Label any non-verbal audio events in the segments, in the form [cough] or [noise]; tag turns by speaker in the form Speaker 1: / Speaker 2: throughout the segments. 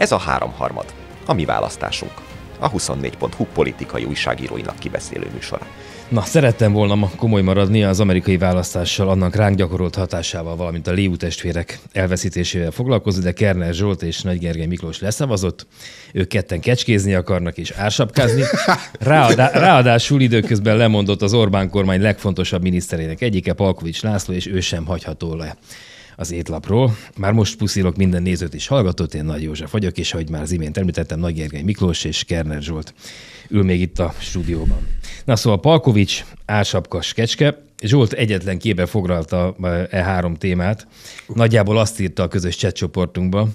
Speaker 1: Ez a háromharmad, a mi választásunk. A 24.hu politikai újságíróinak kibeszélő műsora. Na, szerettem volna ma komoly maradni az amerikai választással, annak ránk gyakorolt hatásával, valamint a Liu testvérek elveszítésével foglalkozni, de Kerner Zsolt és Nagy Gergely Miklós leszavazott. Ők ketten kecskézni akarnak és ásapkázni. [laughs] Ráadá- ráadásul időközben lemondott az Orbán kormány legfontosabb miniszterének egyike, Palkovics László, és ő sem hagyható le az étlapról. Már most puszilok minden nézőt és hallgatót, én Nagy József vagyok, és ahogy már az imént említettem, Nagy Gergely Miklós és Kerner Zsolt ül még itt a stúdióban. Na szóval Palkovics, Álsapkas, Kecske, Zsolt egyetlen kébe foglalta eh, e három témát. Nagyjából azt írta a közös csoportunkba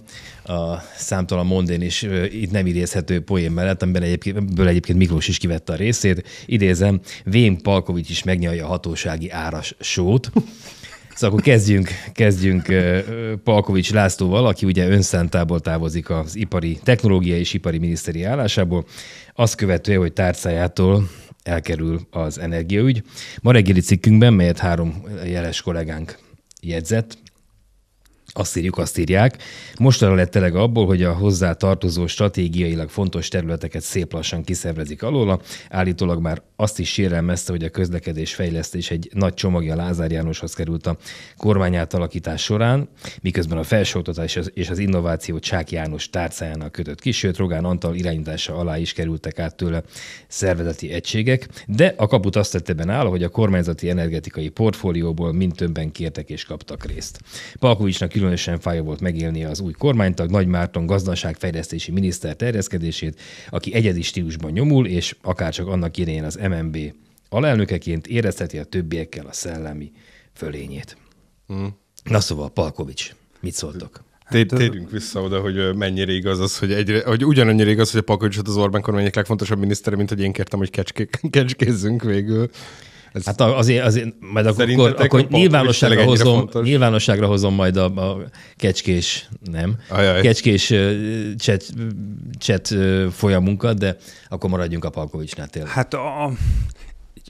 Speaker 1: a számtalan mondén is eh, itt nem idézhető poén mellett, amiből egyébként, egyébként Miklós is kivette a részét. Idézem, Vén Palkovics is megnyalja a hatósági áras sót. Szóval akkor kezdjünk, kezdjünk Palkovics Lászlóval, aki ugye önszántából távozik az ipari, technológiai és ipari miniszteri állásából, azt követője, hogy tárcájától elkerül az energiaügy. Ma reggeli cikkünkben, melyet három jeles kollégánk jegyzett, azt írjuk, azt írják. Mostanra lett teleg abból, hogy a hozzá tartozó stratégiailag fontos területeket szép lassan kiszervezik alóla. Állítólag már azt is sérelmezte, hogy a közlekedés fejlesztés egy nagy csomagja Lázár Jánoshoz került a kormány átalakítás során, miközben a felsőoktatás és az innováció Csák János tárcájának kötött ki, sőt Rogán Antal irányítása alá is kerültek át tőle szervezeti egységek, de a kaput azt tette benne áll, hogy a kormányzati energetikai portfólióból mind többen kértek és kaptak részt. Palkovicsnak külön különösen fájó volt megélni az új kormánytag Nagy Márton gazdaságfejlesztési miniszter terjeszkedését, aki egyedi stílusban nyomul, és akárcsak annak idején az MNB alelnökeként érezteti a többiekkel a szellemi fölényét. Hmm. Na szóval, Palkovics, mit szóltok?
Speaker 2: Hát, Térjünk vissza oda, hogy mennyire igaz az, hogy, egyre, hogy ugyanannyira igaz, hogy a Palkovicsot az Orbán kormány egyik legfontosabb minisztere, mint hogy én kértem, hogy [laughs] kecskézzünk végül.
Speaker 1: Ez hát azért, azért
Speaker 2: majd akkor, akkor, akkor nyilvánosságra, hozom,
Speaker 1: nyilvánosságra hozom majd a, a kecskés, nem, Ajaj. kecskés cset folyamunkat, de akkor maradjunk a Palkovicsnál tényleg.
Speaker 3: Hát a,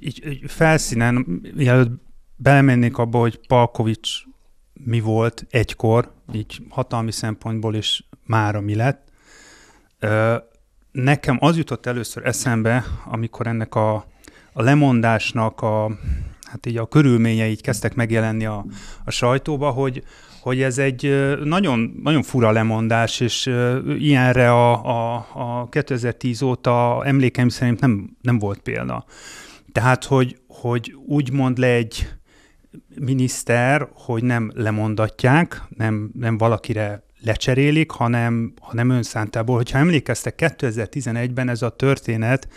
Speaker 3: így, így felszínen, mielőtt belemennék abba, hogy Palkovics mi volt egykor, így hatalmi szempontból is mára mi lett. Nekem az jutott először eszembe, amikor ennek a a lemondásnak a, hát így a körülményei így kezdtek megjelenni a, a sajtóba, hogy, hogy ez egy nagyon, nagyon fura lemondás, és ilyenre a, a, a 2010 óta emlékeim szerint nem, nem volt példa. Tehát, hogy, hogy úgy mond le egy miniszter, hogy nem lemondatják, nem, nem valakire lecserélik, hanem, hanem önszántából. Hogyha emlékeztek, 2011-ben ez a történet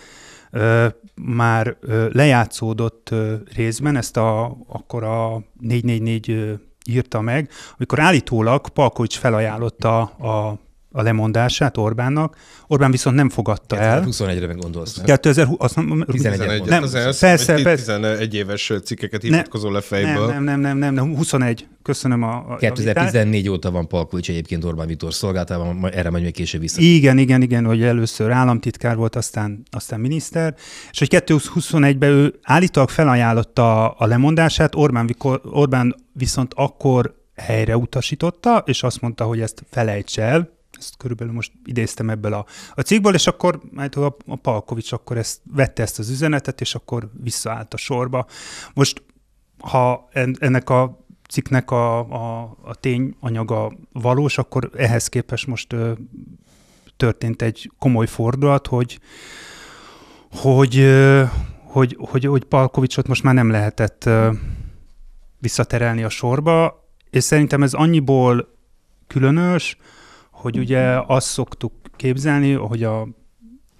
Speaker 3: már lejátszódott részben, ezt a, akkor a 444 írta meg, amikor állítólag Palkocs felajánlotta a a lemondását Orbánnak. Orbán viszont nem fogadta 2021 el. 2021-re meg gondolsz, nem? 2011 nem, hát az elsz, persze, persze.
Speaker 1: 11 éves cikkeket hivatkozol le fejből. Nem,
Speaker 3: nem, nem, nem, nem, nem 21. Köszönöm a, a 2014
Speaker 1: a óta van Palkulcs egyébként Orbán Vitor szolgáltában, erre majd még később vissza.
Speaker 3: Igen, igen, igen, hogy először államtitkár volt, aztán, aztán miniszter, és hogy 2021-ben ő állítólag felajánlotta a lemondását, Orbán, Orbán viszont akkor helyre utasította, és azt mondta, hogy ezt felejts el, ezt körülbelül most idéztem ebből a, a cikkből, és akkor hát a, a Palkovics akkor ezt, vette ezt az üzenetet, és akkor visszaállt a sorba. Most, ha ennek a cikknek a, a, a anyaga valós, akkor ehhez képest most ö, történt egy komoly fordulat, hogy hogy, ö, hogy, hogy, hogy Palkovicsot most már nem lehetett ö, visszaterelni a sorba, és szerintem ez annyiból különös, hogy ugye mhm. azt szoktuk képzelni, hogy a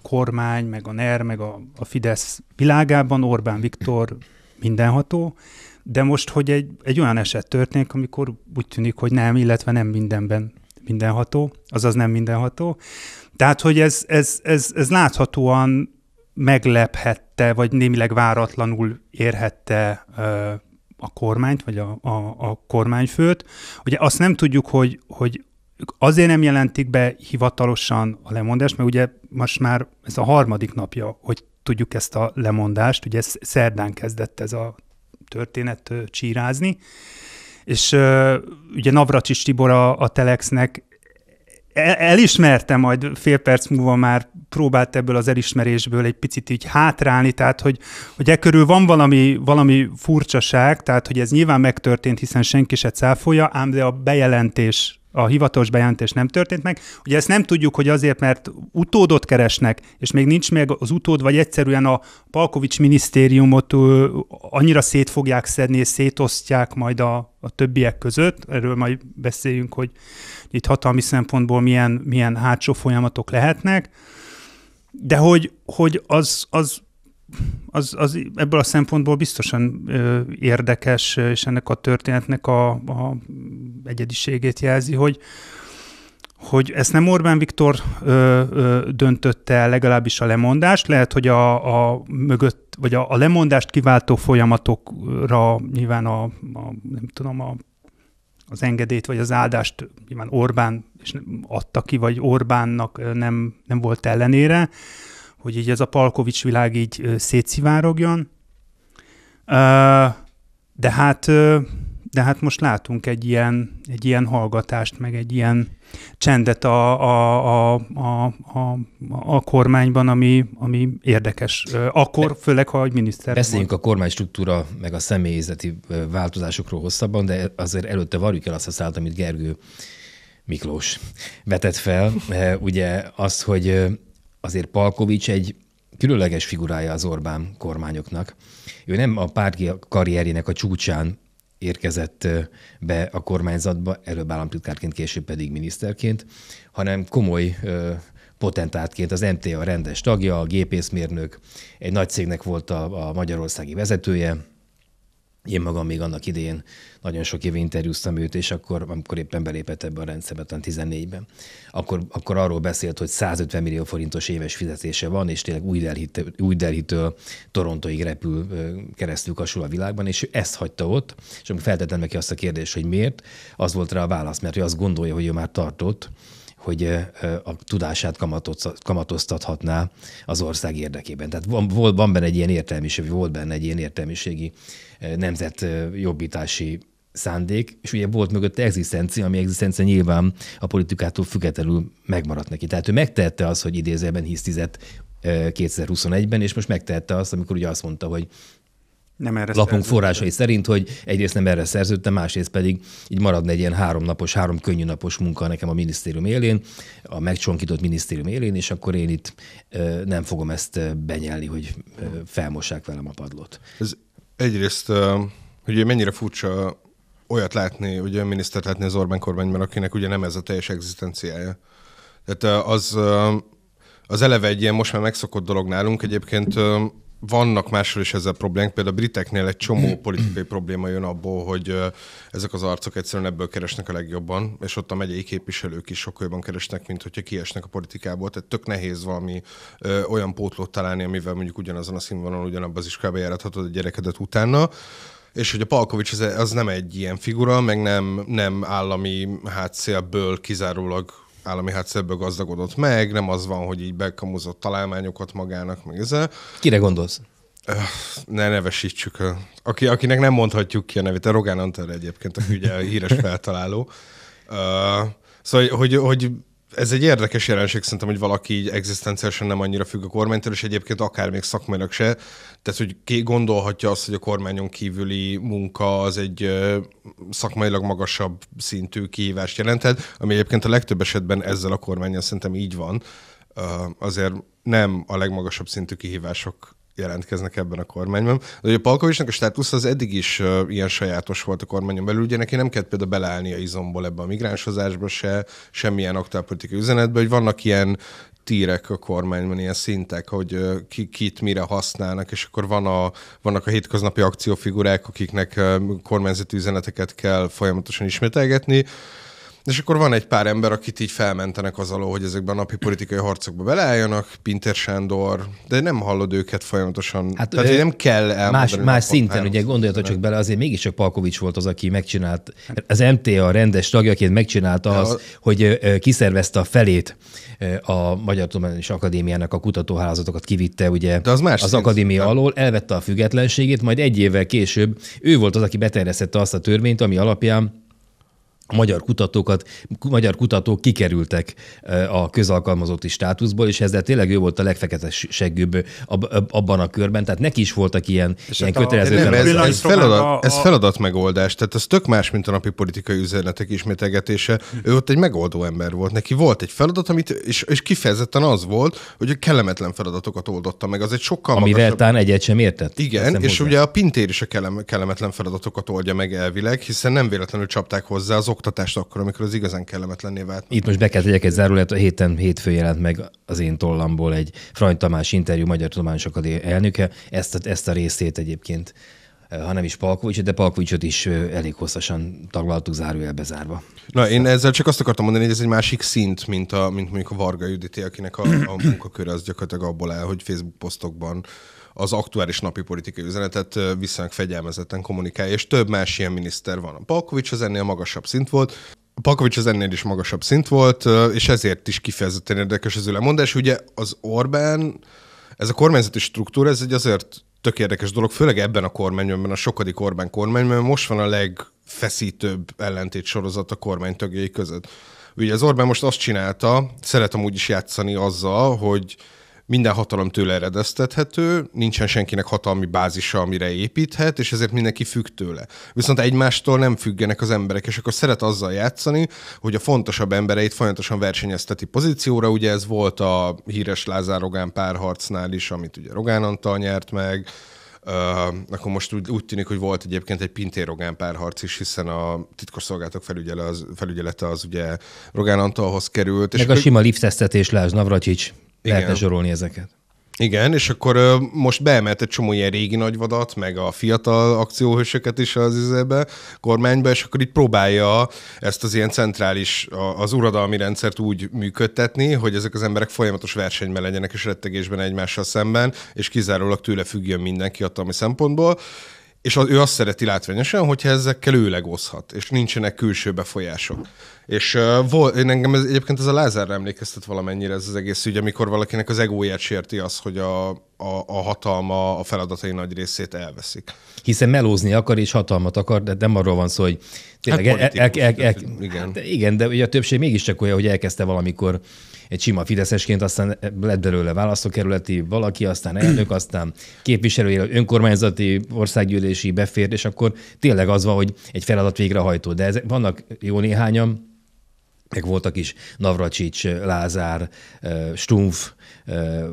Speaker 3: kormány, meg a NER, meg a, a Fidesz világában Orbán Viktor mindenható, de most, hogy egy, egy olyan eset történik, amikor úgy tűnik, hogy nem, illetve nem mindenben mindenható, azaz nem mindenható. Tehát, hogy ez, ez, ez, ez láthatóan meglephette, vagy némileg váratlanul érhette ö, a kormányt, vagy a, a, a kormányfőt. Ugye azt nem tudjuk, hogy, hogy ők azért nem jelentik be hivatalosan a lemondást, mert ugye most már ez a harmadik napja, hogy tudjuk ezt a lemondást, ugye szerdán kezdett ez a történet csírázni, és ugye Navracsis Tibor a, a Telexnek e-, elismerte, majd fél perc múlva már próbált ebből az elismerésből egy picit így hátrálni, tehát hogy, hogy e körül van valami, valami furcsaság, tehát hogy ez nyilván megtörtént, hiszen senki se cáfolja, ám de a bejelentés a hivatalos bejelentés nem történt meg. Ugye ezt nem tudjuk, hogy azért, mert utódot keresnek, és még nincs meg az utód, vagy egyszerűen a Palkovics minisztériumot annyira szét fogják szedni, és szétosztják majd a, a többiek között. Erről majd beszéljünk, hogy itt hatalmi szempontból milyen, milyen hátsó folyamatok lehetnek. De hogy, hogy az, az az, az ebből a szempontból biztosan ö, érdekes, és ennek a történetnek a, a egyediségét jelzi, hogy hogy ezt nem Orbán Viktor ö, ö, döntötte el, legalábbis a lemondást, lehet, hogy a, a mögött, vagy a, a lemondást kiváltó folyamatokra nyilván a, a nem tudom, a, az engedélyt vagy az áldást nyilván Orbán és adta ki, vagy Orbánnak nem, nem volt ellenére, hogy így ez a Palkovics világ így szétszivárogjon. De hát, de hát most látunk egy ilyen, egy ilyen hallgatást, meg egy ilyen csendet a, a, a, a, a, a kormányban, ami, ami érdekes. Akkor, főleg, ha egy miniszter... Beszéljünk
Speaker 1: volt. a kormány struktúra, meg a személyzeti változásokról hosszabban, de azért előtte varjuk el azt a szállt, amit Gergő Miklós vetett fel. Ugye az, hogy azért Palkovics egy különleges figurája az Orbán kormányoknak. Ő nem a párti karrierjének a csúcsán érkezett be a kormányzatba, előbb államtitkárként, később pedig miniszterként, hanem komoly potentátként az MTA rendes tagja, a gépészmérnök, egy nagy cégnek volt a, a magyarországi vezetője, én magam még annak idején nagyon sok év interjúztam őt, és akkor, amikor éppen belépett ebbe a rendszerbe, 14-ben, akkor, akkor arról beszélt, hogy 150 millió forintos éves fizetése van, és tényleg új, Delhit, új Torontoig repül keresztül kasul a világban, és ő ezt hagyta ott, és amikor feltettem neki azt a kérdést, hogy miért, az volt rá a válasz, mert ő azt gondolja, hogy ő már tartott, hogy a tudását kamatoztathatná az ország érdekében. Tehát van, volt, van benne egy ilyen értelmiségi, volt benne egy ilyen értelmiségi nemzetjobbítási szándék, és ugye volt mögötte egzisztencia, ami egzisztencia nyilván a politikától függetlenül megmaradt neki. Tehát ő megtehette az, hogy idézőben hisztizett 2021-ben, és most megtehette azt, amikor ugye azt mondta, hogy nem erre lapunk forrásai szerint, hogy egyrészt nem erre szerződtem, másrészt pedig így maradna egy ilyen háromnapos, három könnyű napos munka nekem a minisztérium élén, a megcsonkított minisztérium élén, és akkor én itt ö, nem fogom ezt benyelni, hogy ö, felmossák velem a padlót. Ez
Speaker 2: egyrészt, ö, hogy mennyire furcsa olyat látni, hogy olyan minisztert látni az Orbán kormányban, akinek ugye nem ez a teljes egzisztenciája. Tehát az, az eleve egy ilyen most már megszokott dolog nálunk. Egyébként vannak máshol is ezzel problémák, például a briteknél egy csomó [clears throat] politikai probléma jön abból, hogy ezek az arcok egyszerűen ebből keresnek a legjobban, és ott a megyei képviselők is sokkal jobban keresnek, mint hogyha kiesnek a politikából, tehát tök nehéz valami ö, olyan pótlót találni, amivel mondjuk ugyanazon a színvonalon, ugyanabban az iskába járathatod a gyerekedet utána és hogy a Palkovics az, az nem egy ilyen figura, meg nem, nem állami hátszélből kizárólag állami hátszerből gazdagodott meg, nem az van, hogy így bekamuzott találmányokat magának, meg ezzel. Kire gondolsz? Öh, ne nevesítsük. Aki, akinek nem mondhatjuk ki a nevét, a Rogán Antal egyébként, aki ugye a híres [laughs] feltaláló. Uh, szóval, hogy, hogy ez egy érdekes jelenség szerintem, hogy valaki így egzisztenciálisan nem annyira függ a kormánytól, és egyébként akár még szakmailag se. Tehát, hogy ki gondolhatja azt, hogy a kormányon kívüli munka az egy szakmailag magasabb szintű kihívást jelenthet, ami egyébként a legtöbb esetben ezzel a kormányon szerintem így van. Azért nem a legmagasabb szintű kihívások jelentkeznek ebben a kormányban. De a Palkovicsnak a státusz az eddig is ilyen sajátos volt a kormányon belül, ugye neki nem kellett például a izomból ebbe a migránshozásba se, semmilyen aktuálpolitikai üzenetbe, hogy vannak ilyen tírek a kormányban, ilyen szintek, hogy ki, kit mire használnak, és akkor van a, vannak a hétköznapi akciófigurák, akiknek kormányzati üzeneteket kell folyamatosan ismételgetni. És akkor van egy pár ember, akit így felmentenek az alól, hogy ezekben a napi politikai harcokba beleálljanak, Pinter Sándor, de nem hallod őket folyamatosan. Hát Tehát ő, nem
Speaker 1: kell elmondani. Más, más szinten, ugye gondoljatok csak bele, azért mégiscsak Palkovics volt az, aki megcsinált, az MTA rendes tagjaként megcsinálta az, a... hogy kiszervezte a felét a Magyar Tudományos Akadémiának a kutatóhálózatokat kivitte ugye de az, más az akadémia nem? alól, elvette a függetlenségét, majd egy évvel később ő volt az, aki beterjesztette azt a törvényt, ami alapján a magyar kutatókat, magyar kutatók kikerültek a közalkalmazotti státuszból, és ezzel tényleg ő volt a legfeketeseggőbb abban a körben, tehát neki is voltak ilyen, és ilyen hát kötelező a, nem, ez, ez, feladat, a, a... ez
Speaker 2: feladatmegoldás, tehát ez tök más, mint a napi politikai üzenetek ismételgetése. Ő ott egy megoldó ember volt, neki volt egy feladat, amit, és, és kifejezetten az volt, hogy a kellemetlen feladatokat oldotta meg, az egy sokkal Amivel magasabb... tán
Speaker 1: egyet sem értett. Igen, és ugye a
Speaker 2: Pintér is a kellemetlen feladatokat oldja meg elvileg, hiszen nem véletlenül csapták hozzá azok oktatást akkor, amikor az igazán kellemetlenné vált.
Speaker 1: Itt most be kell tegyek egy zárulat, a héten hétfő jelent meg az én tollamból egy Frany Tamás interjú Magyar Tudományos Akadémia elnöke, ezt a, ezt a részét egyébként eh, ha nem is Palkovicsot, de Palkovicsot is eh, elég hosszasan taglaltuk zárójelbe zárva.
Speaker 2: Na, én ezzel csak azt akartam mondani, hogy ez egy másik szint, mint, a, mint mondjuk a Varga Judité, akinek a, a munkaköre az gyakorlatilag abból áll, hogy Facebook posztokban az aktuális napi politikai üzenetet viszonylag fegyelmezetten kommunikálja, és több más ilyen miniszter van. A Palkovics az ennél magasabb szint volt, a az ennél is magasabb szint volt, és ezért is kifejezetten érdekes az ő lemondás. Ugye az Orbán, ez a kormányzati struktúra, ez egy azért tök érdekes dolog, főleg ebben a kormányban, a sokadik Orbán kormányban, most van a legfeszítőbb ellentét sorozat a kormány tagjai között. Ugye az Orbán most azt csinálta, szeretem úgy is játszani azzal, hogy minden hatalom tőle eredeztethető, nincsen senkinek hatalmi bázisa, amire építhet, és ezért mindenki függ tőle. Viszont egymástól nem függenek az emberek, és akkor szeret azzal játszani, hogy a fontosabb embereit folyamatosan versenyezteti pozícióra. Ugye ez volt a híres Lázár Rogán párharcnál is, amit ugye Rogán Antal nyert meg, Uh, akkor most úgy, úgy tűnik, hogy volt egyébként egy Pintér Rogán párharc is, hiszen a titkosszolgálatok felügyele az, felügyelete az ugye Rogán Antalhoz került. Meg és a sima
Speaker 1: liftesztetés Lázs Navracsics lehetne zsorolni
Speaker 2: ezeket. Igen, és akkor most beemelt egy csomó ilyen régi nagyvadat, meg a fiatal akcióhősöket is az izébe, kormányba, és akkor itt próbálja ezt az ilyen centrális, az uradalmi rendszert úgy működtetni, hogy ezek az emberek folyamatos versenyben legyenek és rettegésben egymással szemben, és kizárólag tőle függjön mindenki hatalmi szempontból és az, ő azt szereti látványosan, hogyha ezekkel ő legozhat, és nincsenek külső befolyások. És uh, vol, én engem ez, egyébként ez a Lázárra emlékeztet valamennyire ez az egész ügy, amikor valakinek az egóját sérti az, hogy a, a, a hatalma a feladatai nagy részét elveszik.
Speaker 1: Hiszen melózni akar és hatalmat akar, de nem arról van szó, hogy tényleg... Hát el, el, el, el, el, igen. Hát igen, de ugye a többség mégiscsak olyan, hogy elkezdte valamikor uh, egy sima fideszesként, aztán lett belőle választókerületi valaki, aztán elnök, aztán képviselő, önkormányzati, országgyűlési befér, és akkor tényleg az van, hogy egy feladat végrehajtó. De ezek, vannak jó néhányan, meg voltak is Navracsics, Lázár, eh, Stumpf,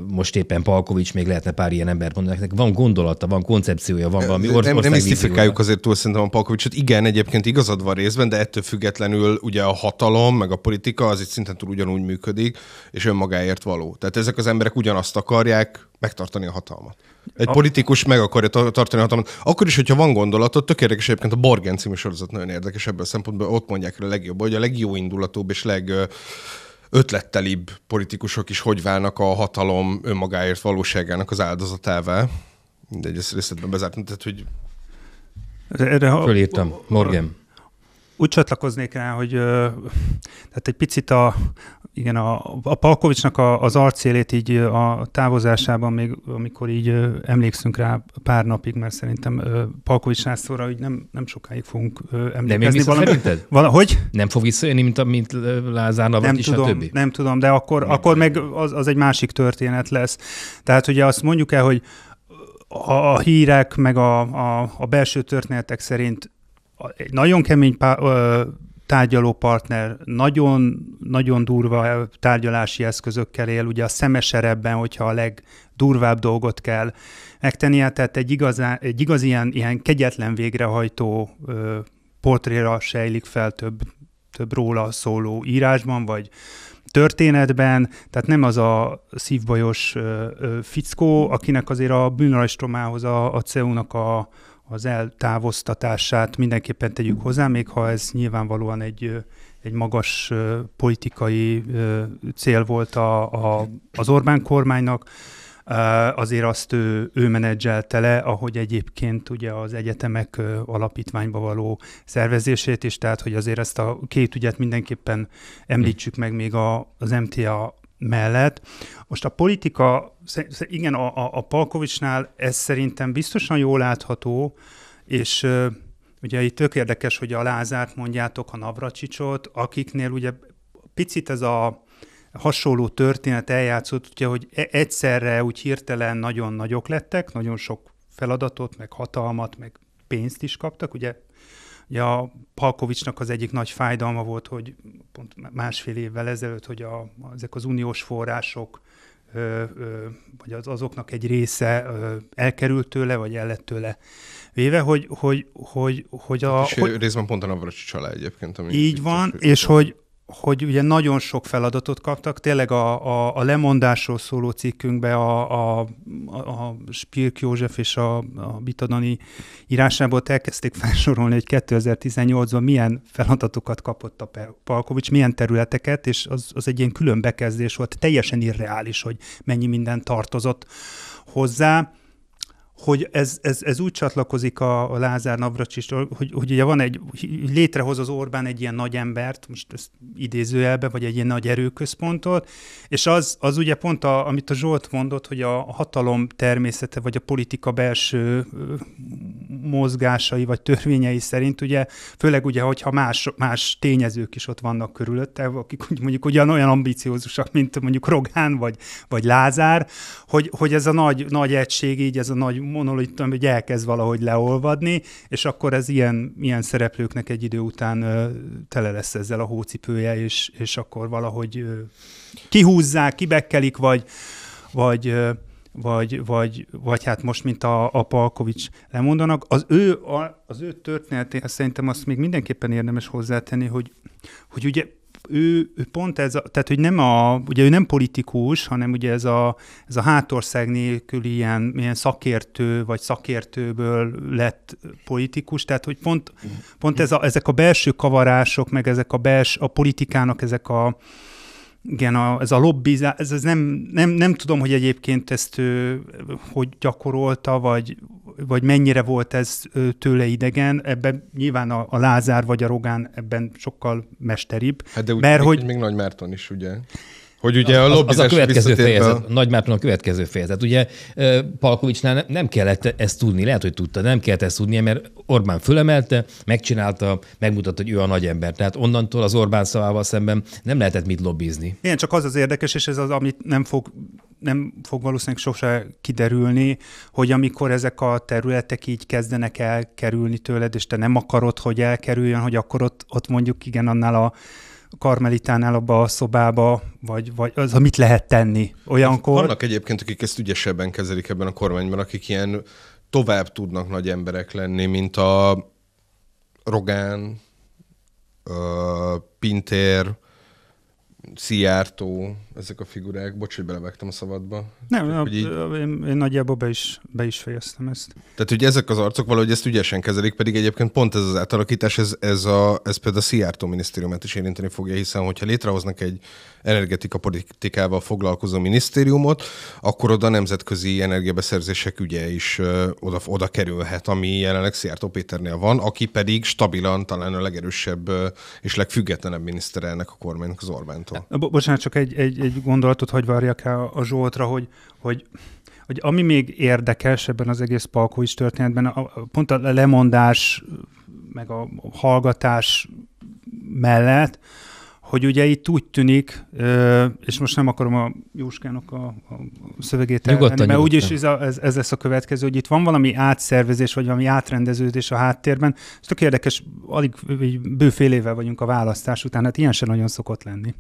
Speaker 1: most éppen Palkovics, még lehetne pár ilyen embert mondani, nekik van gondolata, van koncepciója, van valami ország Nem, nem misztifikáljuk
Speaker 2: azért túl szerintem a Palkovicsot. Igen, egyébként igazad van részben, de ettől függetlenül ugye a hatalom, meg a politika az itt szinten túl ugyanúgy működik, és önmagáért való. Tehát ezek az emberek ugyanazt akarják, megtartani a hatalmat. Egy a... politikus meg akarja tartani a hatalmat. Akkor is, hogyha van gondolatod, tök érdekes egyébként a Borgen című sorozat nagyon érdekes ebből a szempontból, ott mondják hogy a legjobb, hogy a indulatúbb és leg ötlettelibb politikusok is hogy válnak a hatalom önmagáért valóságának az áldozatává. Mindegy, ezt részletben bezártam, tehát hogy...
Speaker 3: Hát erre, ha... Fölírtam, Morgan úgy csatlakoznék rá, hogy tehát egy picit a, igen, a, a Palkovicsnak a, az arcélét így a távozásában még, amikor így emlékszünk rá pár napig, mert szerintem Palkovics Lászlóra így nem, nem sokáig fogunk ö, emlékezni. Nem valami, valahogy?
Speaker 1: Nem fog visszajönni, mint, a, mint Lázár Navrat is, tudom, többi?
Speaker 3: Nem tudom, de akkor, nem akkor meg az, az egy másik történet lesz. Tehát ugye azt mondjuk el, hogy a, a hírek, meg a, a, a belső történetek szerint egy nagyon kemény pá, ö, tárgyaló partner, nagyon, nagyon durva tárgyalási eszközökkel él, ugye a szemeserebben, hogyha a legdurvább dolgot kell megtennie, tehát egy, igazán, egy igaz ilyen, ilyen kegyetlen végrehajtó ö, portréra sejlik fel több, több róla szóló írásban, vagy történetben, tehát nem az a szívbajos ö, ö, fickó, akinek azért a bűnrajstromához a, a CEU-nak a, az eltávoztatását mindenképpen tegyük hozzá, még ha ez nyilvánvalóan egy, egy magas politikai cél volt a, a, az Orbán kormánynak, azért azt ő, ő menedzselte le, ahogy egyébként ugye az egyetemek alapítványba való szervezését is, tehát hogy azért ezt a két ügyet mindenképpen említsük meg még a, az MTA mellett. Most a politika, igen, a, a, a Palkovicsnál ez szerintem biztosan jól látható, és ugye itt tök érdekes, hogy a Lázárt mondjátok, a Navracsicsot, akiknél ugye picit ez a hasonló történet eljátszott, ugye, hogy e-, egyszerre úgy hirtelen nagyon nagyok lettek, nagyon sok feladatot, meg hatalmat, meg pénzt is kaptak, ugye Ugye a Palkovicsnak az egyik nagy fájdalma volt, hogy pont másfél évvel ezelőtt, hogy a, ezek az uniós források, ö, ö, vagy az, azoknak egy része ö, elkerült tőle, vagy el lett tőle véve, hogy, hogy, hogy, hogy hát a... Hát és hogy, részben
Speaker 2: pont a Navracsi család egyébként. Ami így van, és
Speaker 3: hogy, hogy ugye nagyon sok feladatot kaptak, tényleg a, a, a lemondásról szóló cikkünkbe a, a, a Spirk József és a, a Bitadani írásából elkezdték felsorolni, hogy 2018-ban milyen feladatokat kapott a Palkovics, milyen területeket, és az, az egy ilyen külön bekezdés volt, teljesen irreális, hogy mennyi minden tartozott hozzá hogy ez, ez, ez úgy csatlakozik a, a Lázár Navracsis, hogy, hogy ugye van egy, létrehoz az Orbán egy ilyen nagy embert, most ezt idézőjelbe, vagy egy ilyen nagy erőközpontot, és az, az ugye pont, a, amit a Zsolt mondott, hogy a hatalom természete, vagy a politika belső mozgásai vagy törvényei szerint, ugye, főleg ugye, hogyha más, más tényezők is ott vannak körülötte, akik mondjuk olyan ambiciózusak, mint mondjuk Rogán vagy, vagy Lázár, hogy, hogy ez a nagy, nagy egység így, ez a nagy monolit, hogy elkezd valahogy leolvadni, és akkor ez ilyen, ilyen szereplőknek egy idő után ö, tele lesz ezzel a hócipője, és, és akkor valahogy ö, kihúzzák, kibekkelik, vagy, vagy vagy, vagy, vagy hát most, mint a, a Palkovics lemondanak. Az ő, a, az ő történetéhez szerintem azt még mindenképpen érdemes hozzátenni, hogy, hogy ugye ő, ő pont ez, a, tehát hogy nem a, ugye ő nem politikus, hanem ugye ez a, ez a hátország nélküli ilyen, ilyen szakértő vagy szakértőből lett politikus, tehát hogy pont, pont ez a, ezek a belső kavarások, meg ezek a bels, a politikának ezek a, igen, a, ez a lobby, ez, ez nem, nem, nem, tudom, hogy egyébként ezt ő, hogy gyakorolta, vagy, vagy mennyire volt ez tőle idegen, ebben nyilván a, a Lázár vagy a Rogán ebben sokkal mesteribb. Hát de úgy, mert, még, hogy...
Speaker 2: még Nagy Márton is, ugye? Hogy ugye a lobbizás az a következő fejezet, a...
Speaker 1: Nagy Márton a következő fejezet. Ugye Palkovicsnál nem kellett ezt tudni, lehet, hogy tudta, nem kellett ezt tudnia, mert Orbán fölemelte, megcsinálta, megmutatta, hogy ő a nagy ember. Tehát onnantól az Orbán szavával szemben nem lehetett mit lobbizni.
Speaker 3: Igen, csak az az érdekes, és ez az, amit nem fog nem fog valószínűleg sose kiderülni, hogy amikor ezek a területek így kezdenek elkerülni tőled, és te nem akarod, hogy elkerüljön, hogy akkor ott, ott mondjuk igen, annál a karmelitánál abba a szobába, vagy, vagy az, mit lehet tenni olyankor? Vannak
Speaker 2: egyébként, akik ezt ügyesebben kezelik ebben a kormányban, akik ilyen tovább tudnak nagy emberek lenni, mint a Rogán, Pintér, Szijjártó, ezek a figurák. Bocs, hogy belevágtam a szabadba.
Speaker 3: Nem, Tehát, a, így... én, én nagyjából be is, be is fejeztem ezt.
Speaker 2: Tehát, hogy ezek az arcok valahogy ezt ügyesen kezelik, pedig egyébként pont ez az átalakítás, ez, ez, a, ez például a Szijjártó minisztériumát is érinteni fogja, hiszen hogyha létrehoznak egy energetika politikával foglalkozó minisztériumot, akkor oda nemzetközi energiabeszerzések ügye is ö, oda, oda kerülhet, ami jelenleg Szijjártó Péternél van, aki pedig stabilan talán a legerősebb ö, és legfüggetlenebb minisztere ennek a kormánynak az Orbántól.
Speaker 3: Igen. Bo- bocsánat, csak egy, egy, egy gondolatot hagy várjak el a Zsoltra, hogy, hogy hogy ami még érdekes ebben az egész Palkovics történetben, a, a, pont a lemondás, meg a hallgatás mellett, hogy ugye itt úgy tűnik, és most nem akarom a Jóskának a, a szövegét elvenni, mert nyugodtan. úgyis ez, a, ez, ez lesz a következő, hogy itt van valami átszervezés, vagy valami átrendeződés a háttérben. Ez tök érdekes, alig bő éve vagyunk a választás után, hát ilyen sem nagyon szokott lenni.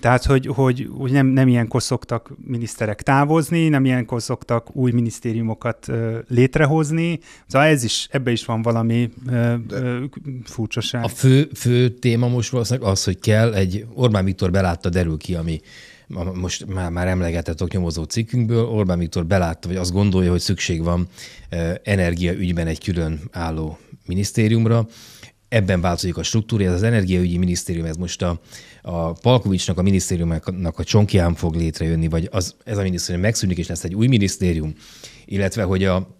Speaker 3: Tehát, hogy, hogy, hogy nem, nem ilyenkor szoktak miniszterek távozni, nem ilyenkor szoktak új minisztériumokat ö, létrehozni. Szóval ez is, ebbe is van valami ö, ö, furcsaság. A
Speaker 1: fő, fő téma most valószínűleg az, hogy kell egy, Orbán Viktor belátta, derül ki, ami most már, már emlegetett nyomozó cikkünkből, Orbán Viktor belátta, vagy azt gondolja, hogy szükség van energiaügyben egy külön álló minisztériumra, ebben változik a struktúra. Ez az energiaügyi minisztérium, ez most a, a Palkovicsnak a minisztériumnak a csonkján fog létrejönni, vagy az, ez a minisztérium megszűnik, és lesz egy új minisztérium, illetve hogy a,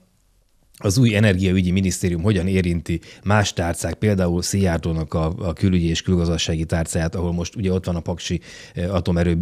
Speaker 1: az új energiaügyi minisztérium hogyan érinti más tárcák, például Szijjártónak a, a külügyi és külgazdasági tárcáját, ahol most ugye ott van a paksi eh, atomerő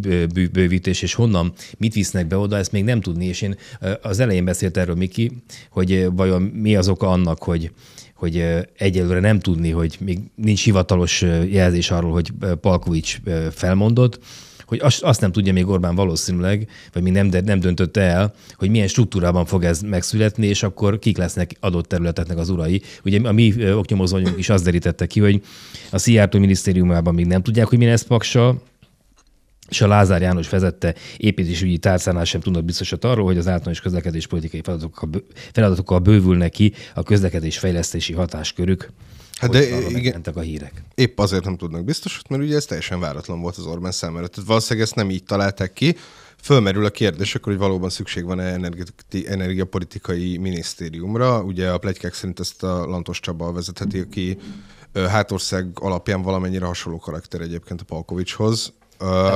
Speaker 1: bővítés, és honnan mit visznek be oda, ezt még nem tudni, és én eh, az elején beszélt erről Miki, hogy eh, vajon mi az oka annak, hogy hogy egyelőre nem tudni, hogy még nincs hivatalos jelzés arról, hogy Palkovics felmondott, hogy azt, azt nem tudja még Orbán valószínűleg, vagy még nem, nem döntötte el, hogy milyen struktúrában fog ez megszületni, és akkor kik lesznek adott területeknek az urai. Ugye a mi oknyomozónyunk is azt derítette ki, hogy a Szijjártó minisztériumában még nem tudják, hogy mi lesz Paksa, és a Lázár János vezette építésügyi tárcánál sem tudnak biztosat arról, hogy az általános közlekedés politikai feladatokkal, feladatokkal ki a közlekedés fejlesztési hatáskörük. Hát de igen, a hírek. Épp azért nem tudnak biztosat, mert ugye
Speaker 2: ez teljesen váratlan volt az Orbán számára. Tehát valószínűleg ezt nem így találták ki. Fölmerül a kérdés akkor, hogy valóban szükség van-e energeti- energiapolitikai minisztériumra. Ugye a plegykák szerint ezt a Lantos Csaba vezetheti, aki hátország alapján valamennyire hasonló karakter egyébként a Palkovicshoz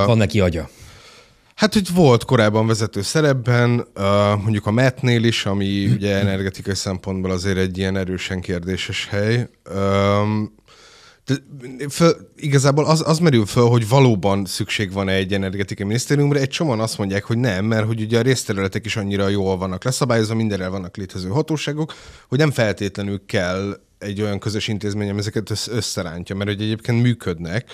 Speaker 2: van neki agya. Hát, hogy volt korábban vezető szerepben, mondjuk a Metnél is, ami ugye [clears throat] energetikai szempontból azért egy ilyen erősen kérdéses hely. föl, igazából az, az merül föl, hogy valóban szükség van-e egy energetikai minisztériumra. Egy csomóan azt mondják, hogy nem, mert hogy ugye a részterületek is annyira jól vannak leszabályozva, mindenre vannak létező hatóságok, hogy nem feltétlenül kell egy olyan közös intézmény, ami ezeket összerántja, mert hogy egyébként működnek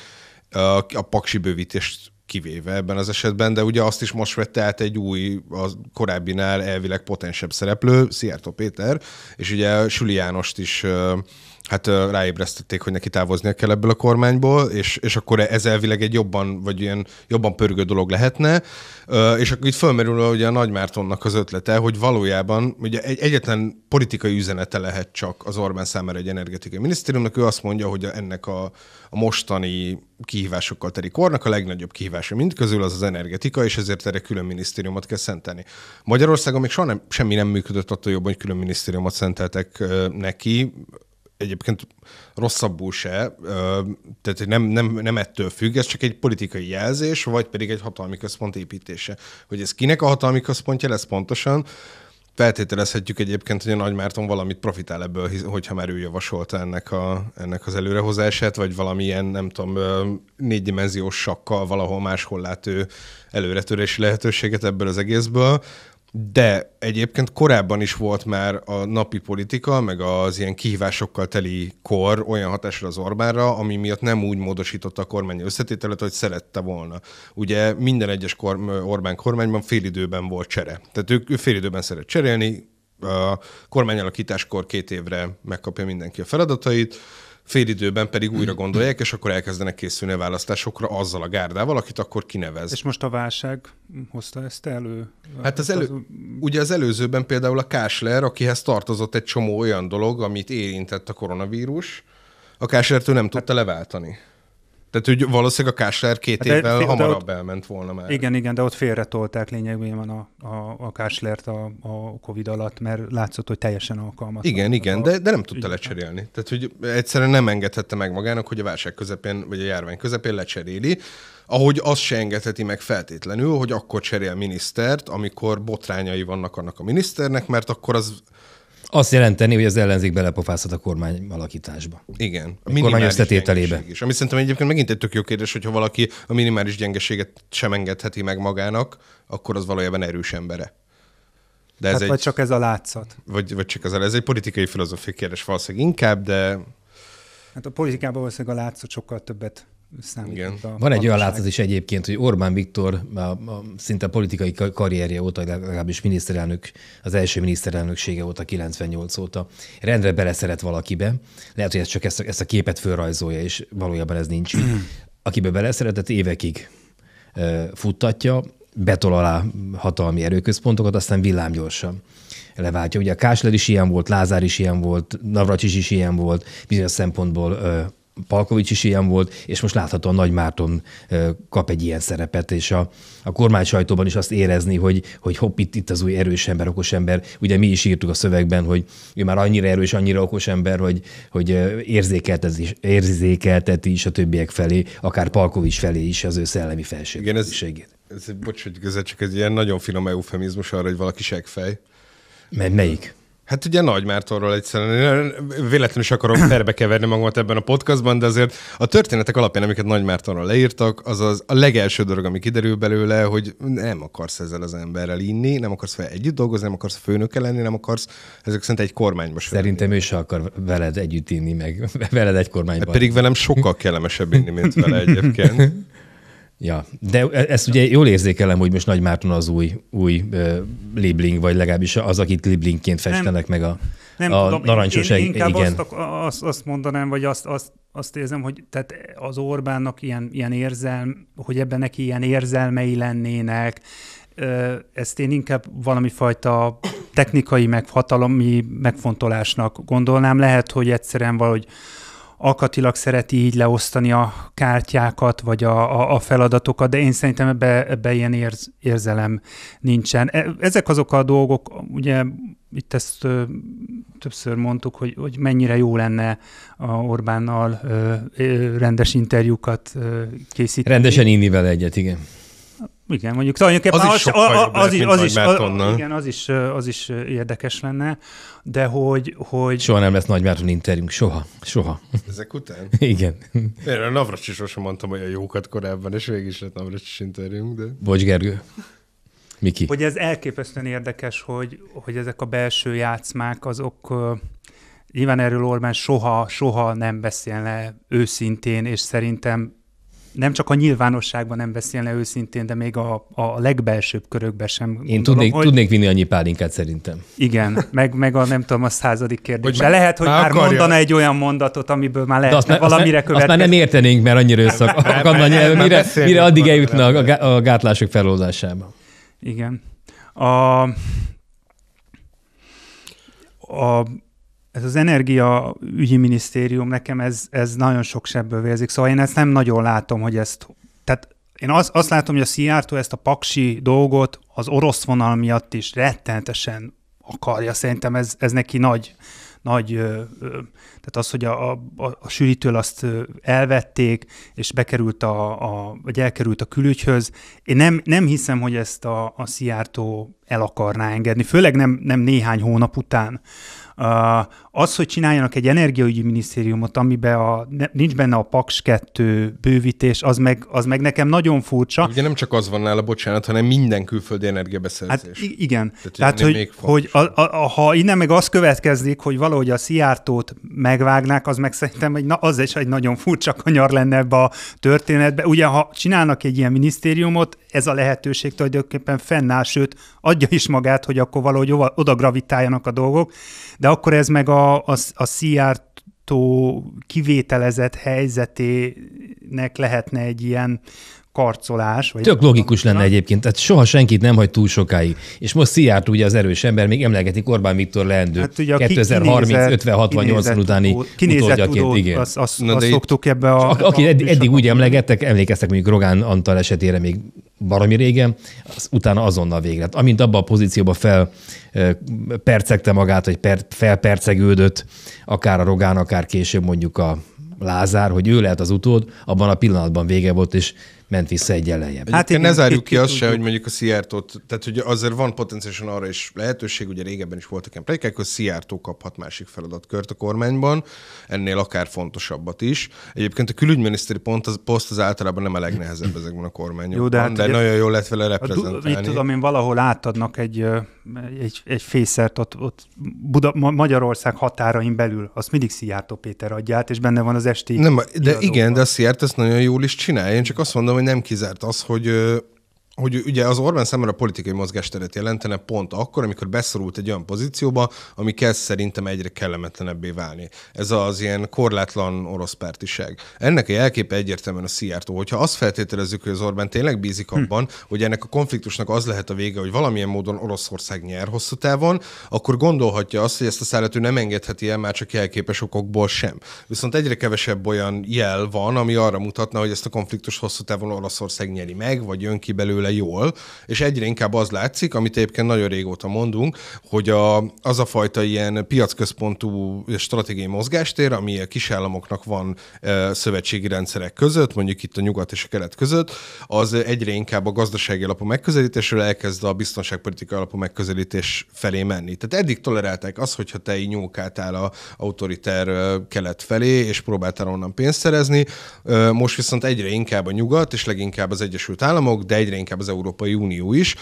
Speaker 2: a paksi bővítést kivéve ebben az esetben, de ugye azt is most vette át egy új, a korábbinál elvileg potensebb szereplő, Szijjártó Péter, és ugye Süli Jánost is hát ráébresztették, hogy neki távoznia kell ebből a kormányból, és, és akkor ez elvileg egy jobban, vagy ilyen jobban pörgő dolog lehetne, és akkor itt fölmerül ugye a Mártonnak az ötlete, hogy valójában ugye egy, egyetlen politikai üzenete lehet csak az Orbán számára egy energetikai minisztériumnak, ő azt mondja, hogy ennek a, a mostani kihívásokkal teri kornak a legnagyobb kihívása mindközül az az energetika, és ezért erre külön minisztériumot kell szentelni. Magyarországon még soha nem, semmi nem működött attól jobban, hogy külön minisztériumot szenteltek neki, egyébként rosszabbul se, tehát nem, nem, nem ettől függ, ez csak egy politikai jelzés, vagy pedig egy hatalmi központ építése. Hogy ez kinek a hatalmi központja lesz pontosan, feltételezhetjük egyébként, hogy a Nagy Márton valamit profitál ebből, hogyha már ő javasolta ennek, a, ennek az előrehozását, vagy valamilyen, nem tudom, négydimenziós sakkal valahol máshol lát ő előretörési lehetőséget ebből az egészből, de egyébként korábban is volt már a napi politika, meg az ilyen kihívásokkal teli kor olyan hatásra az Orbánra, ami miatt nem úgy módosította a kormány összetételet, hogy szerette volna. Ugye minden egyes kor- Orbán kormányban időben volt csere. Tehát ők, ő időben szeret cserélni, a kormányalakításkor két évre megkapja mindenki a feladatait, időben pedig újra gondolják, és akkor elkezdenek készülni a választásokra azzal a gárdával, akit akkor kinevez. És
Speaker 3: most a válság hozta ezt elő? Hát az hát elő,
Speaker 2: ugye az előzőben például a Kásler, akihez tartozott egy csomó olyan dolog, amit érintett a koronavírus, a Káslertől nem tudta hát... leváltani. Tehát, hogy valószínűleg a Kásler két hát de, évvel de hamarabb ott, elment volna már.
Speaker 3: Igen, igen, de ott félretolták lényegében a, a, a Káslert a, a Covid alatt, mert látszott, hogy teljesen alkalmas. Igen,
Speaker 2: igen, a, de, de nem tudta igen. lecserélni. Tehát, hogy egyszerűen nem engedhette meg magának, hogy a válság közepén, vagy a járvány közepén lecseréli ahogy azt se engedheti meg feltétlenül, hogy akkor cserél minisztert, amikor botrányai vannak annak a miniszternek, mert akkor az
Speaker 1: azt jelenteni, hogy az ellenzék belepofázhat a kormány alakításba. Igen. A kormány összetételébe.
Speaker 2: Is. Ami szerintem egyébként megint egy tök jó kérdés, hogyha valaki a minimális gyengeséget sem engedheti meg magának, akkor az valójában erős embere. De hát egy vagy csak ez a látszat. Vagy, vagy csak ez a, ez egy politikai filozófiai kérdés
Speaker 1: valószínűleg inkább, de...
Speaker 3: Hát a politikában valószínűleg a látszat sokkal többet számít. Igen. Van egy olyan
Speaker 1: is egyébként, hogy Orbán Viktor a, a, szinte politikai karrierje óta, legalábbis miniszterelnök, az első miniszterelnöksége óta, 98 óta, rendre beleszeret valakibe. Lehet, hogy ez csak ezt, ezt a képet fölrajzolja, és valójában ez nincs. [clears throat] Akibe beleszeretett, évekig e, futtatja, betol alá hatalmi erőközpontokat, aztán villámgyorsan leváltja. Ugye a Kásler is ilyen volt, Lázár is ilyen volt, Navracsis is ilyen volt, bizonyos szempontból ö, Palkovics is ilyen volt, és most láthatóan Nagy Márton kap egy ilyen szerepet, és a, a kormány sajtóban is azt érezni, hogy, hogy hopp, itt, itt az új erős ember, okos ember. Ugye mi is írtuk a szövegben, hogy ő már annyira erős, annyira okos ember, hogy, hogy érzékelteti, érzékelteti is a többiek felé, akár Palkovics felé is az ő szellemi felsőségét.
Speaker 2: Ez, ez, bocs, hogy ez csak egy ilyen nagyon finom eufemizmus arra, hogy valaki segfej. Mert melyik? Hát ugye Nagy Mártonról egyszerűen, véletlenül is akarom [clears throat] perbe keverni magamat ebben a podcastban, de azért a történetek alapján, amiket Nagy Mártonról leírtak, az az a legelső dolog, ami kiderül belőle, hogy nem akarsz ezzel az emberrel inni, nem akarsz vele együtt dolgozni, nem akarsz főnöke lenni, nem akarsz ezek szerint egy kormányba sem. Szerintem ő se akar
Speaker 1: veled együtt inni, meg [laughs] veled egy kormányban. Hát pedig velem sokkal kellemesebb inni, mint vele egyébként. [laughs] Ja, de e, ezt ugye jól érzékelem, hogy most Nagy Márton az új, új uh, libling, vagy legalábbis az, akit liblingként festenek nem, meg a, nem a tudom, narancsos én, én inkább igen.
Speaker 3: Azt, azt, azt mondanám, vagy azt, azt, azt érzem, hogy tehát az Orbánnak ilyen, ilyen érzelm, hogy ebben neki ilyen érzelmei lennének, ezt én inkább valami fajta technikai, meg hatalomi megfontolásnak gondolnám. Lehet, hogy egyszerűen valahogy akatilag szereti így leosztani a kártyákat, vagy a, a, a feladatokat, de én szerintem ebbe, ebbe ilyen érz, érzelem nincsen. E, ezek azok a dolgok, ugye itt ezt ö, többször mondtuk, hogy, hogy mennyire jó lenne a Orbánnal ö, ö, rendes interjúkat ö,
Speaker 1: készíteni. Rendesen inni vele egyet, igen.
Speaker 3: Igen, mondjuk tulajdonképpen az, az is, a, a, az, lehet, az, is, a, igen, az, is, az is érdekes lenne, de hogy... hogy... Soha
Speaker 1: nem lesz Nagy Márton interjúnk, soha, soha. Ezek után? [laughs] Igen.
Speaker 2: Én a is sosem mondtam olyan jókat korábban, és végig is lett is interjúnk, de...
Speaker 1: Bocs Gergő. Miki.
Speaker 3: Hogy ez elképesztően érdekes, hogy, hogy ezek a belső játszmák, azok nyilván erről Orbán soha, soha nem beszélne őszintén, és szerintem nem csak a nyilvánosságban nem beszélne őszintén, de még a, a legbelsőbb körökben sem. Én gondolom, tudnék, hogy... tudnék
Speaker 1: vinni annyi pálinkát szerintem.
Speaker 3: Igen, meg, meg a nem tudom, a századik kérdés. Hogy lehet, hogy már, már mondana egy olyan mondatot, amiből már lehetne azt már, valamire következni. Azt már nem
Speaker 1: értenénk, mert annyira összeakadna, mire, mire, mire addig eljutna a gátlások feloldásába.
Speaker 3: Igen. A, a, ez az energia ügyi minisztérium, nekem ez, ez nagyon sok sebből vérzik, szóval én ezt nem nagyon látom, hogy ezt, tehát én az, azt látom, hogy a Szijjártó ezt a paksi dolgot az orosz vonal miatt is rettenetesen akarja. Szerintem ez, ez neki nagy, nagy, tehát az, hogy a, a, a sűrítől azt elvették, és bekerült a, a vagy elkerült a külügyhöz. Én nem, nem hiszem, hogy ezt a, a Szijjártó el akarná engedni, főleg nem, nem néhány hónap után. Az, hogy csináljanak egy energiaügyi minisztériumot, amiben a, nincs benne a Paks 2 bővítés, az meg, az meg nekem nagyon furcsa.
Speaker 2: Ugye nem csak az van nála, bocsánat, hanem minden külföldi energiabeszerzés. Hát
Speaker 3: igen. Tehát, Tehát hogy, hogy a, a, a, ha innen meg az következik, hogy valahogy a Szijjártót megvágnák, az meg szerintem egy, na, az is egy nagyon furcsa kanyar lenne ebbe a történetbe. Ugye, ha csinálnak egy ilyen minisztériumot, ez a lehetőség tulajdonképpen fennáll, sőt, adja is magát, hogy akkor valahogy oda gravitáljanak a dolgok, de akkor ez meg a, a, a Szijjártó kivételezett helyzetének lehetne egy ilyen karcolás. Vagy Tök
Speaker 1: logikus lenne egyébként, tehát soha senkit nem hagy túl sokáig. És most Szijjártó ugye az erős ember, még emlegetik Orbán Viktor leendő hát ugye 2030 50 68 utáni utódjaként, igen. Azt, azt, Na, azt szoktuk ebbe a... a aki edd, eddig úgy emlegettek, emlékeztek mondjuk Rogán Antal esetére még baromi régen, az, utána azonnal végre. amint abba a pozícióba fel percegte magát, vagy per, felpercegődött, akár a Rogán, akár később mondjuk a Lázár, hogy ő lehet az utód, abban a pillanatban vége volt, és ment vissza egy lejjebb. Hát én ne zárjuk ki azt se, hogy
Speaker 2: mondjuk a Szijjártót, tehát hogy azért van potenciálisan arra is lehetőség, ugye régebben is voltak ilyen plegykák, hogy Szijjártó kaphat másik feladatkört a kormányban, ennél akár fontosabbat is. Egyébként a külügyminiszteri pont az, poszt az általában nem a legnehezebb ezekben a kormányokban, Jó, de, hát de ugye, nagyon jól lett vele reprezentálni. Mit tudom
Speaker 3: én, valahol átadnak egy, egy, egy fészert ott, ott Buda, Magyarország határain belül, azt mindig Szijjártó Péter adja át, és benne van az esti... Nem, de igen,
Speaker 2: de a Szijjárt ezt nagyon jól is csinálja, én csak azt mondom, hogy nem kizárt az, hogy hogy ugye az Orbán számára a politikai mozgásteret jelentene pont akkor, amikor beszorult egy olyan pozícióba, ami kezd szerintem egyre kellemetlenebbé válni. Ez az ilyen korlátlan orosz pártiság. Ennek a jelképe egyértelműen a Szijjártó. Hogyha azt feltételezzük, hogy az Orbán tényleg bízik hm. abban, hm. hogy ennek a konfliktusnak az lehet a vége, hogy valamilyen módon Oroszország nyer hosszú távon, akkor gondolhatja azt, hogy ezt a szállat nem engedheti el már csak jelképes okokból sem. Viszont egyre kevesebb olyan jel van, ami arra mutatna, hogy ezt a konfliktust hosszú távon Oroszország nyeri meg, vagy jön ki belőle belőle jól, és egyre inkább az látszik, amit egyébként nagyon régóta mondunk, hogy a, az a fajta ilyen piacközpontú stratégiai mozgástér, ami a kisállamoknak van e, szövetségi rendszerek között, mondjuk itt a nyugat és a kelet között, az egyre inkább a gazdasági alapú megközelítésről elkezd a biztonságpolitikai alapú megközelítés felé menni. Tehát eddig tolerálták azt, hogyha te így nyúlkáltál a autoriter e, kelet felé, és próbáltál onnan pénzt szerezni, e, most viszont egyre inkább a nyugat, és leginkább az Egyesült Államok, de egyre inkább inkább az Európai Unió is,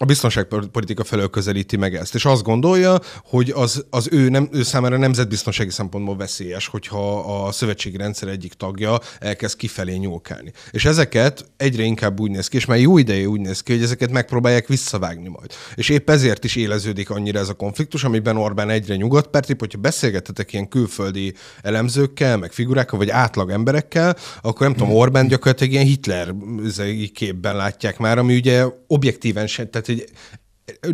Speaker 2: a biztonságpolitika felől közelíti meg ezt, és azt gondolja, hogy az, az ő, nem, ő számára nemzetbiztonsági szempontból veszélyes, hogyha a szövetségi rendszer egyik tagja elkezd kifelé nyúlkálni. És ezeket egyre inkább úgy néz ki, és már jó ideje úgy néz ki, hogy ezeket megpróbálják visszavágni majd. És épp ezért is éleződik annyira ez a konfliktus, amiben Orbán egyre nyugatpártibb, hogyha beszélgetetek ilyen külföldi elemzőkkel, meg figurákkal, vagy átlag emberekkel, akkor nem tudom, hmm. Orbán gyakorlatilag ilyen Hitler képben látják már, ami ugye objektíven se, tehát hogy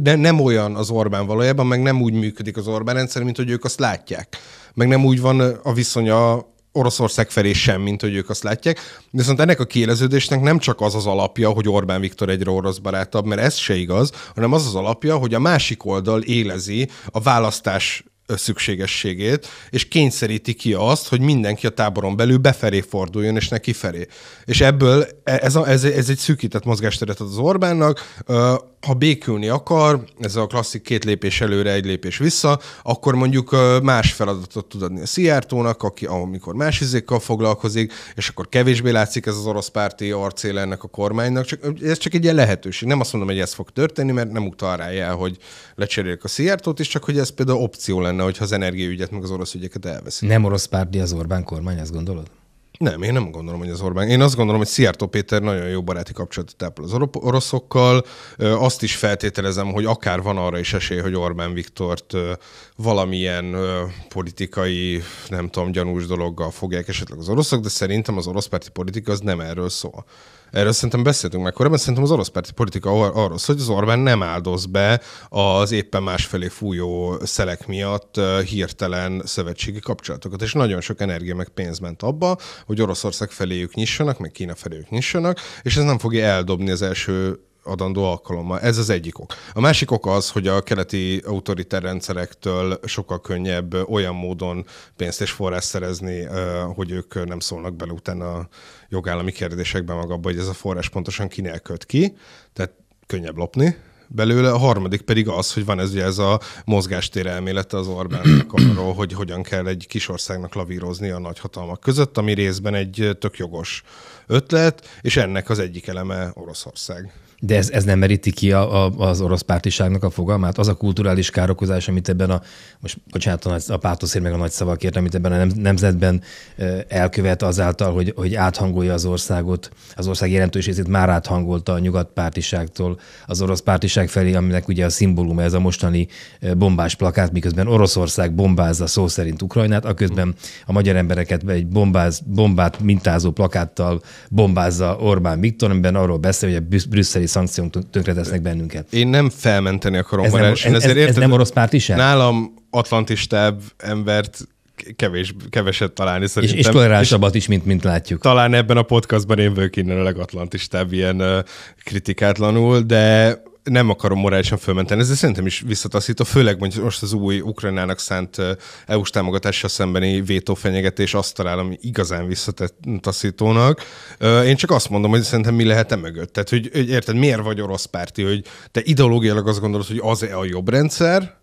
Speaker 2: de nem olyan az Orbán valójában, meg nem úgy működik az Orbán rendszer, mint hogy ők azt látják. Meg nem úgy van a viszonya Oroszország felé sem, mint hogy ők azt látják. Viszont ennek a kéleződésnek nem csak az az alapja, hogy Orbán Viktor egyre orosz barátabb, mert ez se igaz, hanem az az alapja, hogy a másik oldal élezi a választás szükségességét, és kényszeríti ki azt, hogy mindenki a táboron belül befelé forduljon, és ne kifelé. És ebből e-, ez, a, ez, ez egy szűkített mozgásteret ad az Orbánnak. Ha békülni akar, ez a klasszik két lépés előre, egy lépés vissza, akkor mondjuk más feladatot tud adni a Szijjártónak, aki amikor más izékkal foglalkozik, és akkor kevésbé látszik ez az orosz párti arcél ennek a kormánynak. Csak, ez csak egy ilyen lehetőség. Nem azt mondom, hogy ez fog történni, mert nem utal rá el, hogy lecseréljük a Szijjártót, és csak hogy ez például opció lenne lenne, hogyha az energiaügyet meg az orosz ügyeket
Speaker 1: elveszik. Nem orosz párdi az Orbán kormány, ezt gondolod? Nem,
Speaker 2: én nem gondolom, hogy az Orbán. Én azt gondolom, hogy Szijjártó Péter nagyon jó baráti kapcsolatot ápol az oroszokkal. Azt is feltételezem, hogy akár van arra is esély, hogy Orbán Viktort valamilyen politikai, nem tudom, gyanús dologgal fogják esetleg az oroszok, de szerintem az orosz párti politika az nem erről szól erről szerintem beszéltünk már korábban, szerintem az orosz politika ar- arról szól, hogy az Orbán nem áldoz be az éppen másfelé fújó szelek miatt hirtelen szövetségi kapcsolatokat, és nagyon sok energia meg pénz ment abba, hogy Oroszország feléjük nyissanak, meg Kína feléjük nyissanak, és ez nem fogja eldobni az első adandó alkalommal. Ez az egyik ok. A másik ok az, hogy a keleti autoriter rendszerektől sokkal könnyebb olyan módon pénzt és forrás szerezni, hogy ők nem szólnak bele utána a jogállami kérdésekben magabban, hogy ez a forrás pontosan kinél köt ki, tehát könnyebb lopni, belőle, a harmadik pedig az, hogy van ez ugye ez a mozgástér elmélete az Orbánnak [clears throat] arról, hogy hogyan kell egy kis országnak lavírozni a nagyhatalmak között, ami részben egy tök jogos ötlet, és ennek az egyik eleme Oroszország.
Speaker 1: De ez, ez nem meríti ki a, a, az orosz pártiságnak a fogalmát? Az a kulturális károkozás, amit ebben a, most bocsánat, a, a pátoszért meg a nagy szavakért, amit ebben a nem, nemzetben elkövet azáltal, hogy, hogy áthangolja az országot, az ország jelentős részét már áthangolta a nyugat pártiságtól az orosz pártiság felé, aminek ugye a szimbóluma ez a mostani bombás plakát, miközben Oroszország bombázza szó szerint Ukrajnát, aközben a magyar embereket egy bombáz, bombát mintázó plakáttal bombázza Orbán Viktor, amiben arról beszél, hogy a brüsszeli szankciók tönkretesznek bennünket.
Speaker 2: Én nem felmenteni
Speaker 1: akarom ez a nem, Ez, ez, érted, ez nem orosz párti sem?
Speaker 2: Nálam atlantistább embert kevés, keveset találni szerintem. És, és tolerálisabbat is, mint, mint látjuk. Talán ebben a podcastban én vagyok innen a legatlantistább ilyen uh, kritikátlanul, de nem akarom morálisan fölmenteni, ez szerintem is visszataszító, főleg mondjuk most az új Ukrajnának szánt EU-s támogatással szembeni vétófenyegetés azt találom igazán visszataszítónak. Én csak azt mondom, hogy szerintem mi lehet e mögött. Tehát, hogy, hogy érted, miért vagy orosz párti, hogy te ideológiailag azt gondolod, hogy az-e a jobb rendszer,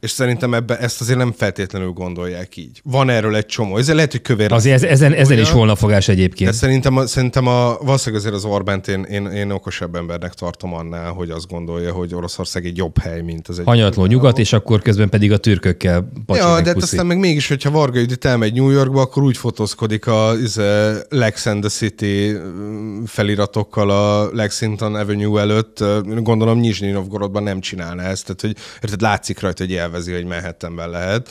Speaker 2: és szerintem ebbe ezt azért nem feltétlenül gondolják így. Van erről egy csomó. Ez lehet, hogy kövér. Azért ez, ezen, ezen olyan,
Speaker 1: is fogás egyébként. De
Speaker 2: szerintem, a, szerintem a, valószínűleg azért az Orbánt én, én, én, okosabb embernek tartom annál, hogy azt gondolja, hogy Oroszország egy jobb hely, mint az egy. Hanyatló
Speaker 1: nyugat, és akkor közben pedig a türkökkel Ja, de hát aztán
Speaker 2: meg mégis, hogyha Varga Judit elmegy New Yorkba, akkor úgy fotózkodik a izé, Lex and the City mm, feliratokkal a Lexington Avenue előtt. Gondolom Nizsnyi Novgorodban nem csinálna ezt. Tehát, hogy érted, látszik rajta, hogy élvezi, hogy Manhattanben lehet.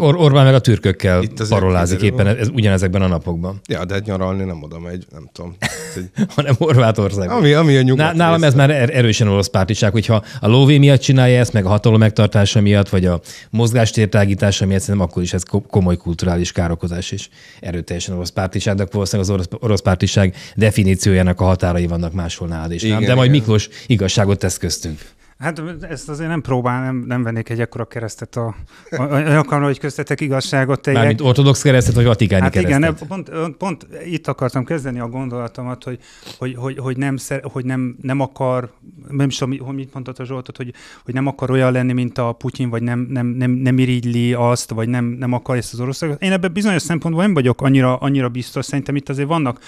Speaker 2: Or-
Speaker 1: Orbán meg a türkökkel Itt parolázik éppen ez, ugyanezekben a napokban. Ja, de hát nyaralni nem oda megy, nem tudom. Egy... [laughs] Hanem Horvátország. Ami, ami a nyugat. Ná- nálam ez már er-, erősen orosz pártiság, hogyha a lóvé miatt csinálja ezt, meg a hatalom megtartása miatt, vagy a mozgástértágítása miatt, szerintem akkor is ez komoly kulturális károkozás és Erőteljesen orosz pártiság, de valószínűleg az orosz, orosz pártiság definíciójának a határai vannak máshol nálad is. Igen, nem? De majd igen. Miklós igazságot tesz köztünk.
Speaker 3: Hát ezt azért nem próbál, nem, nem vennék egy ekkora keresztet a, a, a nyakamra, hogy köztetek igazságot tegyek. Mármint ortodox keresztet, vagy vatikáni hát keresztet. igen, pont, pont, itt akartam kezdeni a gondolatomat, hogy, hogy, hogy, hogy, nem, szer, hogy nem, nem akar, nem is tudom, mit mondtad a Zsoltot, hogy, hogy nem akar olyan lenni, mint a Putyin, vagy nem, nem, nem, nem irigyli azt, vagy nem, nem akar ezt az Oroszországot. Én ebben bizonyos szempontból nem vagyok annyira, annyira biztos, szerintem itt azért vannak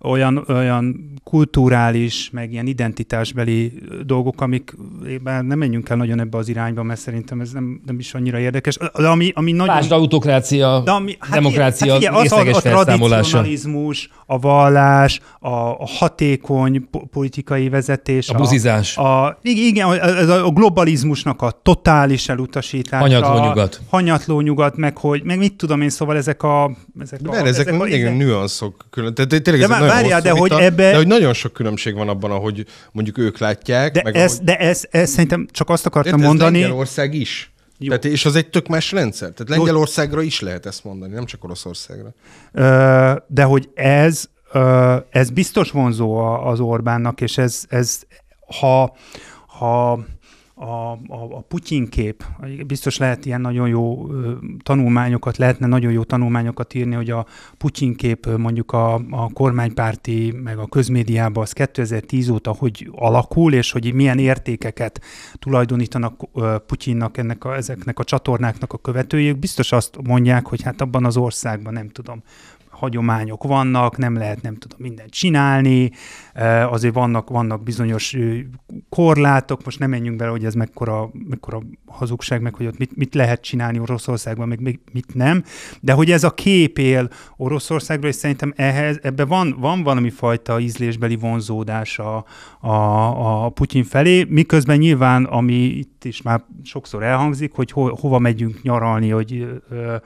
Speaker 3: olyan, olyan kulturális, meg ilyen identitásbeli dolgok, amik, bár nem menjünk el nagyon ebbe az irányba, mert szerintem ez nem, nem is annyira érdekes. De ami, ami nagyon... Lásd autokrácia, de ami, hát demokrácia, hát, hát, az, a, a tradicionalizmus, a vallás, a, a hatékony politikai vezetés. A, a buzizás. A, igen, ez a, a globalizmusnak a totális elutasítása. Hanyatló nyugat. Hanyatló nyugat, meg hogy, meg mit tudom én, szóval ezek a... Ezek a, Mert ezek, ezek, a, ezek
Speaker 2: nüanszok külön. Tehát tényleg de ez Várjál, de hogy ebbe... De hogy nagyon sok különbség van abban, ahogy mondjuk ők látják. De, meg ez, ahogy...
Speaker 3: de ez, ez szerintem csak azt akartam Érted, hát mondani... Ez
Speaker 2: Lengyelország is. Jó. Tehát, és az egy tök más rendszer. Tehát Lengyelországra is lehet ezt mondani, nem csak Oroszországra.
Speaker 3: de hogy ez, ez biztos vonzó az Orbánnak, és ez, ez ha, ha a, a, a Putyin kép, biztos lehet ilyen nagyon jó tanulmányokat, lehetne nagyon jó tanulmányokat írni, hogy a Putyin kép mondjuk a, a kormánypárti, meg a közmédiában az 2010 óta hogy alakul, és hogy milyen értékeket tulajdonítanak Putyinnak ennek a, ezeknek a csatornáknak a követőjük. biztos azt mondják, hogy hát abban az országban nem tudom, hagyományok vannak, nem lehet nem tudom mindent csinálni, azért vannak, vannak bizonyos korlátok, most nem menjünk bele, hogy ez mekkora, mekkora hazugság, meg hogy ott mit, mit lehet csinálni Oroszországban, meg, mit nem, de hogy ez a kép él Oroszországról, és szerintem ehhez, ebbe van, van valami fajta ízlésbeli vonzódás a, a, a Putyin felé, miközben nyilván, ami itt is már sokszor elhangzik, hogy ho, hova megyünk nyaralni, hogy ö,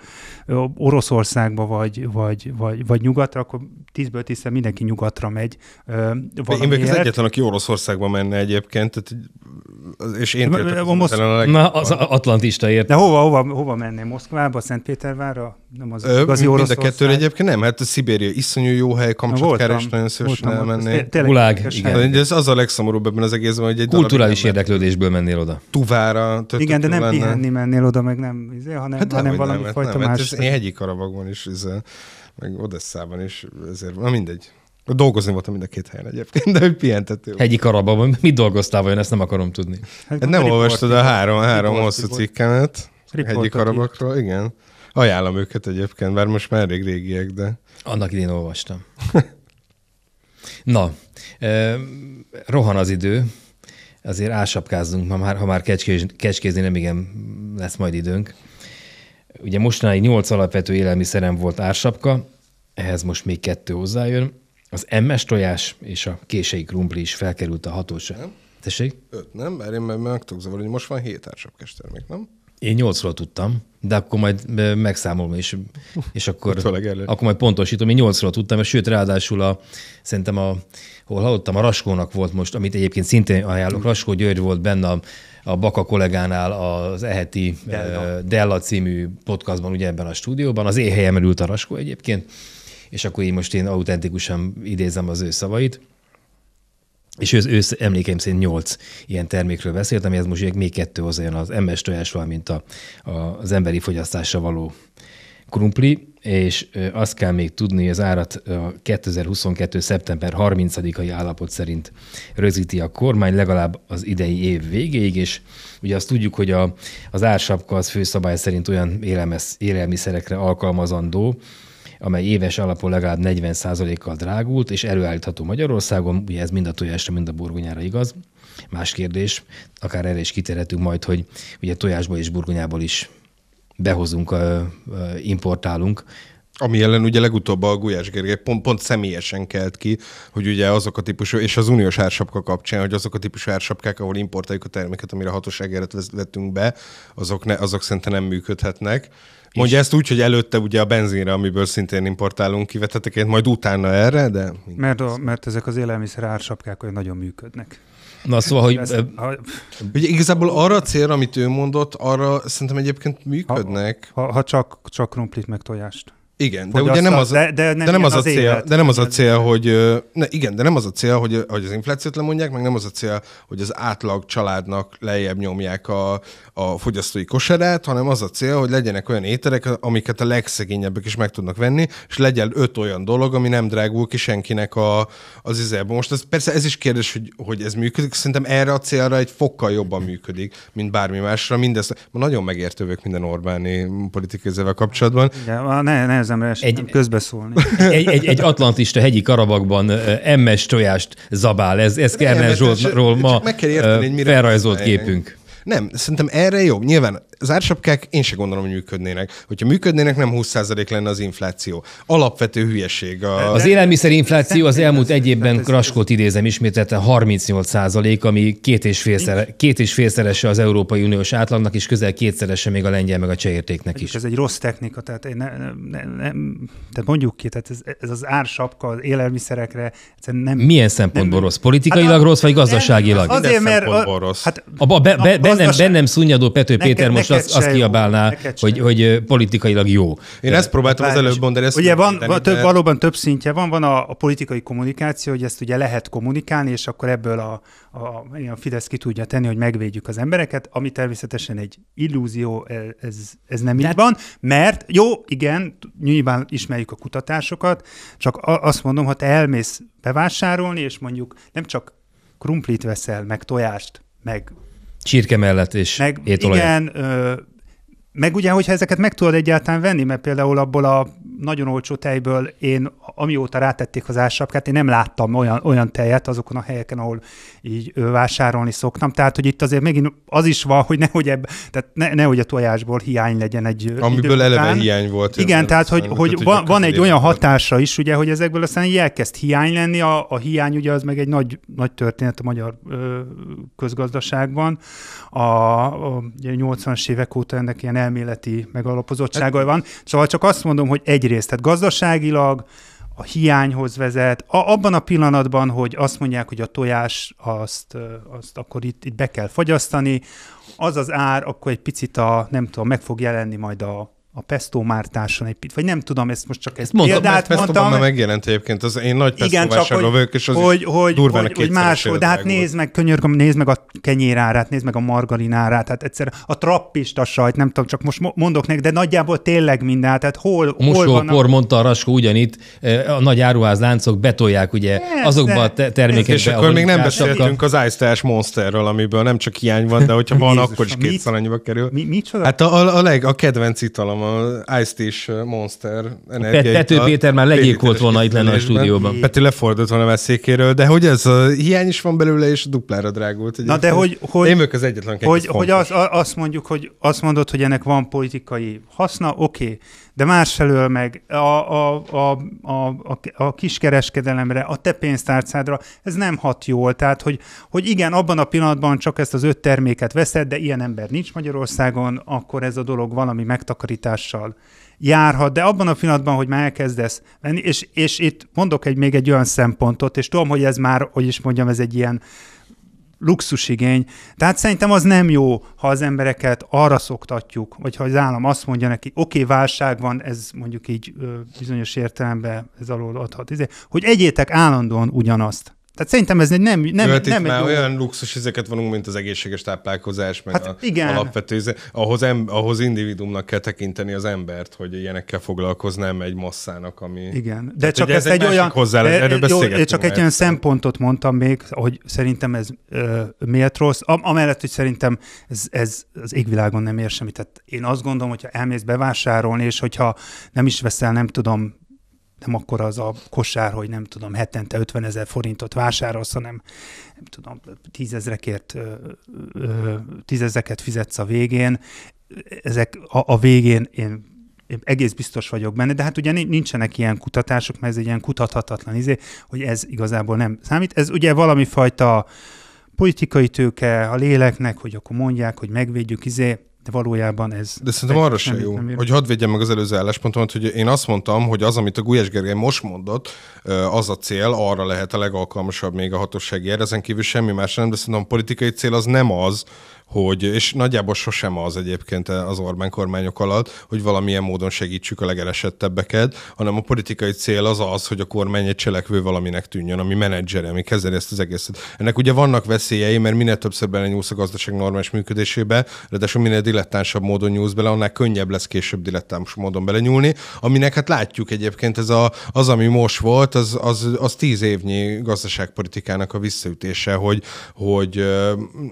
Speaker 3: ö, Oroszországba vagy, vagy, vagy, vagy nyugatra, akkor tízből tízszer mindenki nyugatra megy ö, Én vagyok az egyetlen,
Speaker 2: aki Oroszországba menne egyébként, tehát, és én tényleg most... a leg... Na,
Speaker 3: az atlantista ért. De hova, hova, hova menné? Moszkvába, Szentpétervárra? Nem az ö, igazi Mind a kettőre
Speaker 2: egyébként nem, hát a Szibéria iszonyú jó hely, kamcsot keres, nagyon szívesen elmenné. Gulág, igen. ez az a legszomorúbb ebben az egészben, hogy egy Kulturális érdeklődésből mennél oda.
Speaker 3: Tuvára. Igen, de nem pihenni mennél oda, meg nem, izé, hanem, hát valami hát fajta hát más. Én
Speaker 2: hegyi karabakban is izé meg Odesszában is, ezért, na mindegy. Dolgozni voltam mind a két helyen egyébként, de hogy pihentető. Hegyi
Speaker 1: karabban, mit dolgoztál vagy? ezt nem akarom tudni. Hát, hát nem
Speaker 2: olvastad a három, három hosszú cikkemet hegyi karabakról, igen. Ajánlom őket
Speaker 1: egyébként, bár most már elég régiek, de... Annak idén olvastam. [laughs] Na, eh, rohan az idő, azért ásapkázzunk, ha már, ha már kecskéz, kecskézni nem igen lesz majd időnk. Ugye mostanáig nyolc alapvető élelmiszerem volt ársapka, ehhez most még kettő hozzájön. Az MS tojás és a késői krumpli is felkerült a hatóság. Nem? Tessék?
Speaker 2: Öt, nem? Mert én meg tudok zavarni, hogy most van hét ársapkás termék, nem?
Speaker 1: Én nyolcról tudtam, de akkor majd megszámolom, és, és akkor, akkor majd pontosítom. Én nyolcról tudtam, és sőt, ráadásul a, szerintem a, hol hallottam, a Raskónak volt most, amit egyébként szintén ajánlok, Raskó György volt benne a a Baka kollégánál az eheti Della, Della című podcastban, ugye ebben a stúdióban. Az éhelyem ült a Raskó egyébként, és akkor én most én autentikusan idézem az ő szavait. És ő, ő emlékeim szerint nyolc ilyen termékről beszélt, amihez most még kettő hozzájön az MS tojás, valamint a, a, az emberi fogyasztásra való krumpli, és azt kell még tudni, hogy az árat 2022. szeptember 30-ai állapot szerint rögzíti a kormány legalább az idei év végéig, és ugye azt tudjuk, hogy a, az ársapka az főszabály szerint olyan élelmes, élelmiszerekre alkalmazandó, amely éves alapon legalább 40%-kal drágult, és előállítható Magyarországon, ugye ez mind a tojásra, mind a burgonyára igaz. Más kérdés, akár erre is kiterhetünk majd, hogy ugye tojásból és burgonyából is behozunk, importálunk. Ami ellen ugye legutóbb a Gulyás Gergely pont, pont személyesen kelt ki, hogy
Speaker 2: ugye azok a típusú, és az uniós ársapka kapcsán, hogy azok a típusú ársapkák, ahol importáljuk a terméket, amire hatóságért vettünk be, azok, ne, azok szerintem nem működhetnek. Mondja ezt úgy, hogy előtte ugye a benzinre, amiből szintén importálunk kiveteteket, majd utána erre, de...
Speaker 3: Mert, a, mert ezek az élelmiszer ársapkák olyan nagyon működnek. Na szóval, hogy... Ez, ha...
Speaker 2: Ugye igazából arra a célra, amit ő mondott, arra szerintem egyébként működnek. Ha, ha, ha csak, csak krumplit meg
Speaker 3: tojást. Igen, de ugye nem az, de, de nem, de nem az, az, a cél, élet, de nem az a
Speaker 2: cél, hogy ne, igen, de nem az a cél, hogy, hogy az inflációt lemondják, meg nem az a cél, hogy az átlag családnak lejjebb nyomják a, a fogyasztói kosarát, hanem az a cél, hogy legyenek olyan ételek, amiket a legszegényebbek is meg tudnak venni, és legyen öt olyan dolog, ami nem drágul ki senkinek a, az izelben. Most ez, persze ez is kérdés, hogy, hogy ez működik, szerintem erre a célra egy fokkal jobban működik, mint bármi másra. Mindezt, ma nagyon megértővök minden Orbáni politikai kapcsolatban. Igen,
Speaker 3: ne, ne, nehezemre esik egy, közbeszólni. [laughs]
Speaker 1: Egy, egy, egy atlantista hegyi karabakban emmes tojást zabál, ez, ez Kernel Zsoltról ma meg kell érteni, hogy felrajzolt képünk.
Speaker 2: Nem, szerintem erre jobb. Nyilván az ársapkák én se gondolom, hogy működnének. Hogyha működnének, nem 20% lenne az infláció. Alapvető hülyeség. A... Az
Speaker 1: élelmiszerinfláció az elmúlt egy évben Kraskót idézem ismételten 38%, ami két és, félszer, két és félszerese az Európai Uniós átlagnak, és közel kétszerese még a lengyel meg a csehértéknek
Speaker 3: is. Ez egy rossz technika, tehát, ne, ne, ne, tehát mondjuk ki, tehát ez, ez az ársapka az élelmiszerekre nem...
Speaker 1: Milyen szempontból nem, rossz? Politikailag hát, rossz, vagy gazdaságilag? Azért, mert... A, rossz. Hát, a be, be, a bennem, bennem szunnyadó Pető Péter most azt, az kiabálná, hogy, hogy politikailag jó. Én De... ezt próbáltam az előbb mondani. Ezt ugye van,
Speaker 3: van több, valóban több szintje van, van a, a politikai kommunikáció, hogy ezt ugye lehet kommunikálni, és akkor ebből a, a, a Fidesz ki tudja tenni, hogy megvédjük az embereket, ami természetesen egy illúzió, e, ez, ez nem De... így hát- van, mert jó, igen, nyilván ismerjük a kutatásokat, csak azt mondom, ha te elmész bevásárolni, és mondjuk nem csak krumplit veszel, meg tojást, meg
Speaker 1: Csirke mellett és meg, étolaj.
Speaker 3: Igen, ö, meg ugye, hogyha ezeket meg tudod egyáltalán venni, mert például abból a nagyon olcsó tejből én, amióta rátették az ársapkát, én nem láttam olyan, olyan tejet azokon a helyeken, ahol így vásárolni szoktam. Tehát, hogy itt azért megint az is van, hogy nehogy, ebbe, tehát ne, nehogy a tojásból hiány legyen egy Amiből eleve után. hiány volt. Igen, tehát, hogy, hogy van, van egy olyan hatása is, ugye, hogy ezekből aztán így elkezd hiány lenni. A, a hiány ugye az meg egy nagy, nagy történet a magyar ö, közgazdaságban. A, a 80-as évek óta ennek ilyen elméleti megalapozottsága hát- van. Szóval csak azt mondom, hogy egy egyrészt, tehát gazdaságilag a hiányhoz vezet. A, abban a pillanatban, hogy azt mondják, hogy a tojás azt, azt akkor itt, itt be kell fogyasztani, az az ár, akkor egy picit a, nem tudom, meg fog jelenni majd a a Pesto mártáson egy vagy nem tudom, ezt most csak ezt mondom, példát ezt mondtam. Mert
Speaker 2: megjelent egyébként, az én nagy igen, csak hogy, vagyok, és az hogy,
Speaker 3: hogy, durván hogy, hogy más, de hát nézd meg, könyörgöm, nézd meg a kenyér árát, nézd meg a árát, hát egyszer a trappista sajt, nem tudom, csak most mondok neked, de nagyjából tényleg minden, tehát hol, Mosó, hol van por,
Speaker 1: a... mondta a Raskó ugyanitt, eh, a nagy áruházláncok betolják ugye ez, azokba a termékekbe. És akkor még nem beszéltünk a... az Ice Dash Monsterről, amiből nem csak hiány van, de hogyha van, akkor is
Speaker 2: kétszer annyiba kerül. Mi, Hát a, a, a, leg, a kedvenc italom a Ice is Monster energiai. Pető Péter már volt volna itt lenne a stúdióban. Pető lefordult volna a székéről,
Speaker 3: de hogy ez a hiány is van belőle, és duplára drágult. Na de hogy, hogy, én az egyetlen hogy, hogy az, a, azt mondjuk, hogy azt mondod, hogy ennek van politikai haszna, oké, okay. de másfelől meg a, a, a, a, a, a kiskereskedelemre, a te pénztárcádra, ez nem hat jól. Tehát, hogy, hogy igen, abban a pillanatban csak ezt az öt terméket veszed, de ilyen ember nincs Magyarországon, akkor ez a dolog valami megtakarítás hatással járhat, de abban a pillanatban, hogy már elkezdesz venni, és, és itt mondok egy, még egy olyan szempontot, és tudom, hogy ez már, hogy is mondjam, ez egy ilyen luxusigény. Tehát szerintem az nem jó, ha az embereket arra szoktatjuk, vagy ha az állam azt mondja neki, oké, okay, válság van, ez mondjuk így bizonyos értelemben ez alól adhat, izé, hogy egyétek állandóan ugyanazt. Tehát szerintem ez egy nem, nem, hát nem egy már jó...
Speaker 2: olyan luxus ezeket vanunk, mint az egészséges táplálkozás, meg hát a igen. alapvető, ahhoz, em, ahhoz individumnak kell tekinteni az embert, hogy ilyenekkel foglalkoznám egy masszának, ami... Igen, de Tehát csak ez egy, egy olyan... Hozzá, de, e- erről jó, e- én csak egy olyan
Speaker 3: szempontot mondtam még, hogy szerintem ez ö, miért rossz, Am- amellett, hogy szerintem ez, ez az égvilágon nem ér semmit. Tehát én azt gondolom, hogyha elmész bevásárolni, és hogyha nem is veszel, nem tudom, nem akkor az a kosár, hogy nem tudom, hetente 50 ezer forintot vásárolsz, hanem nem tudom, tízezrekért, tízezreket fizetsz a végén. Ezek a, a végén én én egész biztos vagyok benne, de hát ugye nincsenek ilyen kutatások, mert ez egy ilyen kutathatatlan izé, hogy ez igazából nem számít. Ez ugye valami fajta politikai tőke a léleknek, hogy akkor mondják, hogy megvédjük izé, de valójában ez... De szerintem arra sem jó, nem hogy
Speaker 2: hadd vegyem meg az előző álláspontomat, hogy én azt mondtam, hogy az, amit a Gulyás Gergely most mondott, az a cél, arra lehet a legalkalmasabb még a hatósági erre, ezen kívül semmi más nem, de szerintem a politikai cél az nem az, hogy, és nagyjából sosem az egyébként az Orbán kormányok alatt, hogy valamilyen módon segítsük a legelesettebbeket, hanem a politikai cél az az, hogy a kormány egy cselekvő valaminek tűnjön, ami menedzsere, ami kezeli ezt az egészet. Ennek ugye vannak veszélyei, mert minél többször belenyúlsz a gazdaság normális működésébe, ráadásul minél dilettánsabb módon nyúlsz bele, annál könnyebb lesz később dilettáns módon belenyúlni, aminek hát látjuk egyébként ez a, az, ami most volt, az, az, az tíz évnyi gazdaságpolitikának a visszaütése, hogy, hogy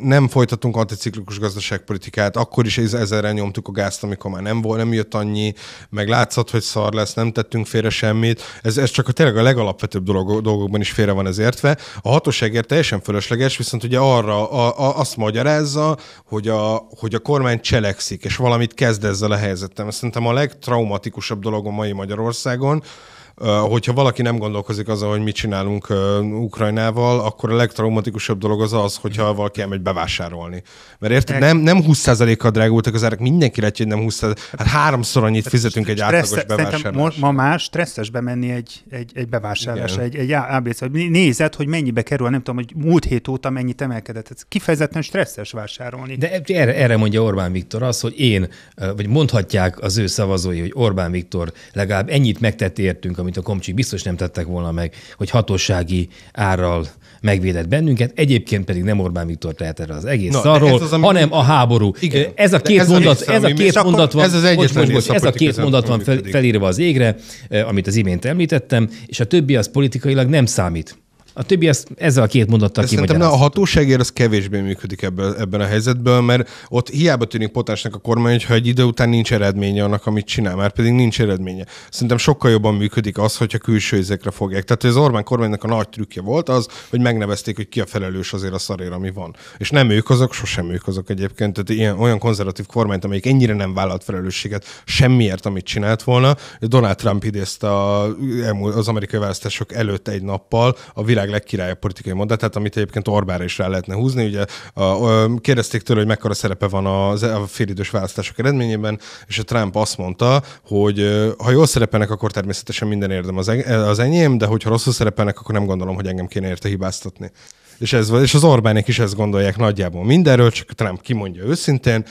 Speaker 2: nem folytatunk anticiklikus prociklikus gazdaságpolitikát, akkor is ezerre nyomtuk a gázt, amikor már nem volt, nem jött annyi, meg látszott, hogy szar lesz, nem tettünk félre semmit. Ez, ez csak a tényleg a legalapvetőbb dolog, dolgokban is félre van ez értve. A hatóságért teljesen fölösleges, viszont ugye arra a, a, azt magyarázza, hogy a, hogy a kormány cselekszik, és valamit kezd ezzel a helyzettel. Szerintem a legtraumatikusabb dolog a mai Magyarországon, hogyha valaki nem gondolkozik azon, hogy mit csinálunk Ukrajnával, akkor a legtraumatikusabb dolog az az, hogyha valaki elmegy bevásárolni. Mert érted, nem, nem 20%-kal drágultak az árak, mindenki lehet, hogy nem 20 hát háromszor annyit hát fizetünk egy átlagos bevásárlásra.
Speaker 3: Ma már stresszes bemenni egy, egy, egy bevásárlásra, egy, egy ABC. Nézed, hogy mennyibe kerül, nem tudom, hogy múlt hét óta mennyit emelkedett. Ez kifejezetten stresszes vásárolni. De erre,
Speaker 1: erre mondja Orbán Viktor az, hogy én, vagy mondhatják az ő szavazói, hogy Orbán Viktor legalább ennyit megtett értünk, ami amit a komcsik biztos nem tettek volna meg, hogy hatósági árral megvédett bennünket, egyébként pedig nem Orbán Viktor tehet erre az egész Na, szarról, ez az, ami... hanem a háború. Igen, ez a két ez mondat, ez a két mondat van, ez, az most, most, most, ez a két mondat van fel, felírva az égre, eh, amit az imént említettem, és a többi az politikailag nem számít. A többi ezt, ezzel a két mondattal ki. Szerintem a
Speaker 2: hatóságért az kevésbé működik ebből, ebben a helyzetben, mert ott hiába tűnik potásnak a kormány, hogyha egy idő után nincs eredménye annak, amit csinál, már pedig nincs eredménye. Szerintem sokkal jobban működik az, hogyha külső ezekre fogják. Tehát az Orbán kormánynak a nagy trükkje volt az, hogy megnevezték, hogy ki a felelős azért a szarér, ami van. És nem ők azok, sosem ők azok egyébként. Tehát ilyen, olyan konzervatív kormányt, amelyik ennyire nem vállalt felelősséget semmiért, amit csinált volna. Donald Trump idézte a, az amerikai választások előtt egy nappal a világ világ legkirályabb politikai mondatát, amit egyébként Orbára is rá lehetne húzni. Ugye a, a, kérdezték tőle, hogy mekkora szerepe van a, a félidős választások eredményében, és a Trump azt mondta, hogy ha jól szerepelnek, akkor természetesen minden érdem az, az enyém, de hogyha rosszul szerepelnek, akkor nem gondolom, hogy engem kéne érte hibáztatni. És, ez, és az Orbánék is ezt gondolják nagyjából mindenről, csak Trump kimondja őszintén,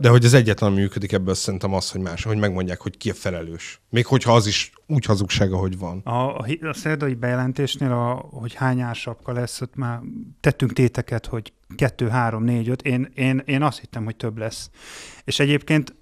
Speaker 2: de hogy az egyetlen ami működik ebből szerintem az, hogy más, hogy megmondják, hogy ki a felelős. Még hogyha az is úgy hazugság, ahogy van. A,
Speaker 3: a, a szerdai bejelentésnél, a, hogy hány ársapka lesz, ott már tettünk téteket, hogy kettő három négy, öt. Én, én, én azt hittem, hogy több lesz. És egyébként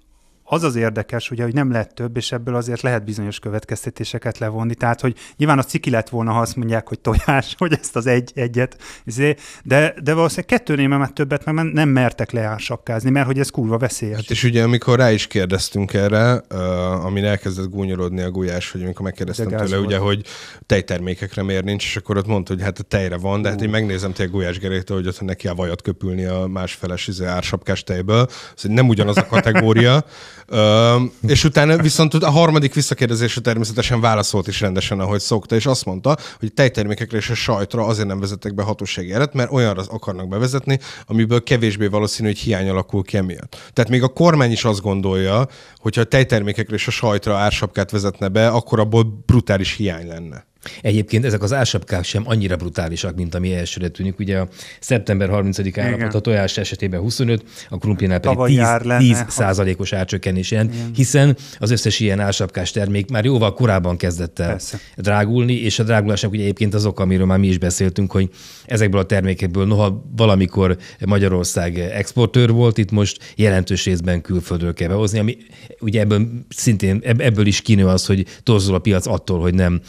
Speaker 3: az az érdekes, ugye, hogy nem lett több, és ebből azért lehet bizonyos következtetéseket levonni. Tehát, hogy nyilván az ciki lett volna, ha azt mondják, hogy tojás, [laughs] hogy ezt az egy, egyet, izé, de, de valószínűleg kettőnél már többet mert nem mertek leásakkázni, mert hogy ez kurva veszélyes. Hát
Speaker 2: és ugye, amikor rá is kérdeztünk erre, uh, amin elkezdett gúnyolódni a gulyás, hogy amikor megkérdeztem tőle, volt. ugye, hogy tejtermékekre miért nincs, és akkor ott mondta, hogy hát a tejre van, de hát én megnézem tényleg gulyás Gerétől, hogy ott neki a vajat köpülni a másfeles izé, ársapkás tejből. Ez nem ugyanaz a kategória, [laughs] Ö, és utána viszont a harmadik visszakérdezésre természetesen válaszolt is rendesen, ahogy szokta, és azt mondta, hogy tejtermékekre és a sajtra azért nem vezetek be hatósági eret, mert olyanra akarnak bevezetni, amiből kevésbé valószínű, hogy hiány alakul ki emiatt. Tehát még a kormány is azt gondolja, hogyha a tejtermékekre és a sajtra ársapkát
Speaker 1: vezetne be, akkor abból brutális hiány lenne. Egyébként ezek az ásapkák sem annyira brutálisak, mint ami elsőre tűnik. Ugye a szeptember 30 án a tojás esetében 25, a krumplinál pedig 10, 10 százalékos árcsökkenés jelent, Igen. hiszen az összes ilyen ásapkás termék már jóval korábban kezdett el Persze. drágulni, és a drágulásnak ugye egyébként az oka, amiről már mi is beszéltünk, hogy ezekből a termékekből noha valamikor Magyarország exportőr volt, itt most jelentős részben külföldről kell behozni, ami ugye ebből szintén ebből is kinő az, hogy torzul a piac attól, hogy nem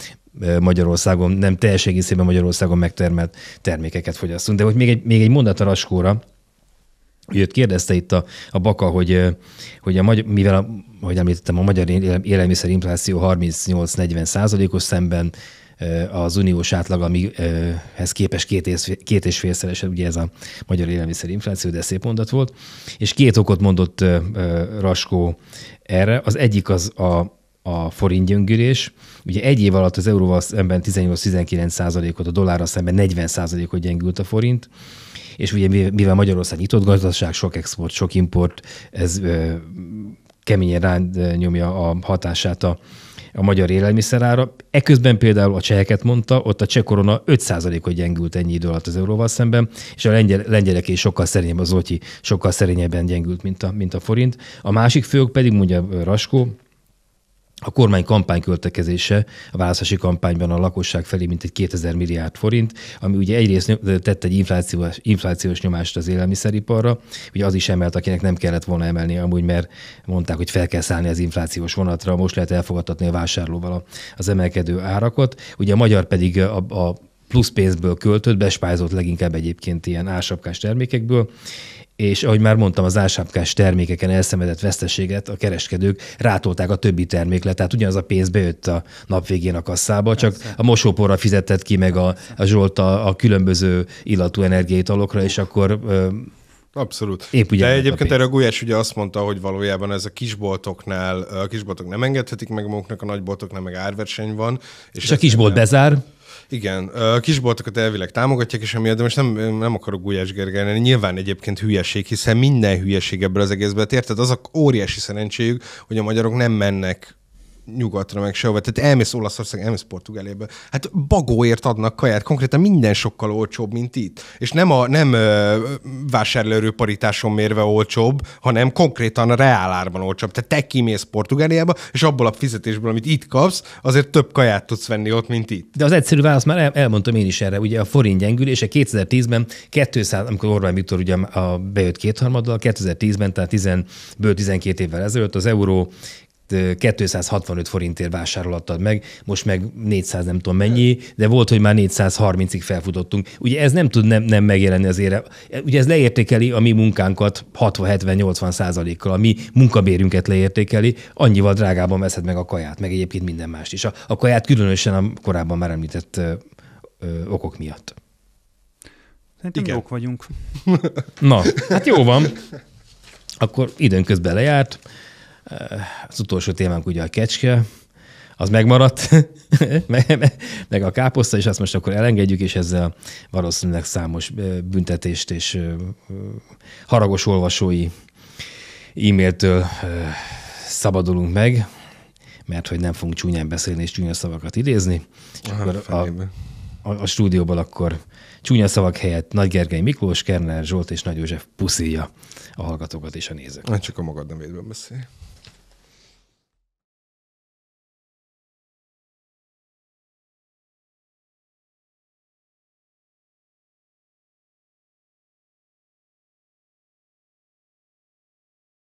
Speaker 1: Magyarországon, nem teljes egészében Magyarországon megtermelt termékeket fogyasztunk. De hogy még egy, még egy mondat a Raskóra, Őt kérdezte itt a, a Baka, hogy, hogy a magyar, mivel, a, ahogy említettem, a magyar élelmiszerinfláció 38-40 százalékos szemben az uniós átlag, amihez képes két, és, két és félszeres, ugye ez a magyar élelmiszerinfláció, de szép mondat volt. És két okot mondott Raskó erre. Az egyik az a, a forint gyöngülés. Ugye egy év alatt az euróval szemben 18-19 százalékot, a dollárral szemben 40 százalékot gyengült a forint, és ugye mivel Magyarország nyitott gazdaság, sok export, sok import, ez ö, keményen rányomja a hatását a, a magyar élelmiszerára. Eközben például a cseheket mondta, ott a cseh korona 5%-ot gyengült ennyi idő alatt az euróval szemben, és a lengyel, lengyelek is sokkal szerényebb, az Zoltyi sokkal szerényebben gyengült, mint a, mint a forint. A másik fők pedig, mondja Raskó, a kormány kampányköltekezése a választási kampányban a lakosság felé mintegy 2000 milliárd forint, ami ugye egyrészt tett egy inflációs, inflációs nyomást az élelmiszeriparra, ugye az is emelt, akinek nem kellett volna emelni amúgy, mert mondták, hogy fel kell szállni az inflációs vonatra, most lehet elfogadtatni a vásárlóval az emelkedő árakat. Ugye a magyar pedig a, a plusz pénzből költött, bespájzott leginkább egyébként ilyen ásapkás termékekből, és ahogy már mondtam, az ásapkás termékeken elszenvedett veszteséget a kereskedők rátolták a többi termékre, tehát ugyanaz a pénz bejött a nap végén a kasszába, csak Persze. a mosóporra fizetett ki meg a, a Zsolt a, a különböző illatú energiaitalokra, és akkor Abszolút. Épp ugye De egyébként
Speaker 2: erre a Gulyás ugye azt mondta, hogy valójában ez a kisboltoknál, a kisboltok nem engedhetik meg maguknak, a nagyboltoknál meg árverseny van. És, és a kisbolt nem... bezár, igen, a kisboltokat elvileg támogatják, és emiatt, de most nem, nem akarok Gulyás Gergelyen, nyilván egyébként hülyeség, hiszen minden hülyeség ebből az egészből. Hát érted? Az a óriási szerencséjük, hogy a magyarok nem mennek nyugatra, meg sehova. Tehát elmész Olaszország, elmész Portugáliába. Hát bagóért adnak kaját, konkrétan minden sokkal olcsóbb, mint itt. És nem a nem vásárlőrő paritáson mérve olcsóbb, hanem konkrétan a reálárban olcsóbb. Tehát te kimész Portugáliába, és abból a fizetésből, amit
Speaker 1: itt kapsz, azért több kaját tudsz venni ott, mint itt. De az egyszerű válasz már el, elmondtam én is erre. Ugye a forint gyengülése 2010-ben 200, amikor Orbán Viktor ugye a, a bejött kétharmaddal, 2010-ben, tehát 10, ből 12 évvel ezelőtt az euró 265 forintért vásárolattad meg, most meg 400 nem tudom mennyi, de volt, hogy már 430-ig felfutottunk. Ugye ez nem tud nem, nem megjelenni az ére. Ugye ez leértékeli a mi munkánkat 60-70-80 százalékkal, a mi munkabérünket leértékeli, annyival drágában veszed meg a kaját, meg egyébként minden mást is. A, a kaját különösen a korábban már említett ö, ö, okok miatt.
Speaker 3: Szerintem Igen. jók vagyunk. Na, hát jó van.
Speaker 1: Akkor időnközben lejárt. Eh, az utolsó témánk ugye a kecske, az megmaradt, [laughs] meg a káposzta, és azt most akkor elengedjük, és ezzel valószínűleg számos eh, büntetést és eh, haragos olvasói e-mailtől szabadulunk meg, mert hogy nem fogunk csúnyán beszélni és csúnya szavakat idézni. Aha, akkor a, a, a akkor csúnya szavak helyett Nagy Gergely Miklós, Kerner Zsolt és Nagy József puszíja a hallgatókat és a nézőket. Nem hát csak a magad nem beszél.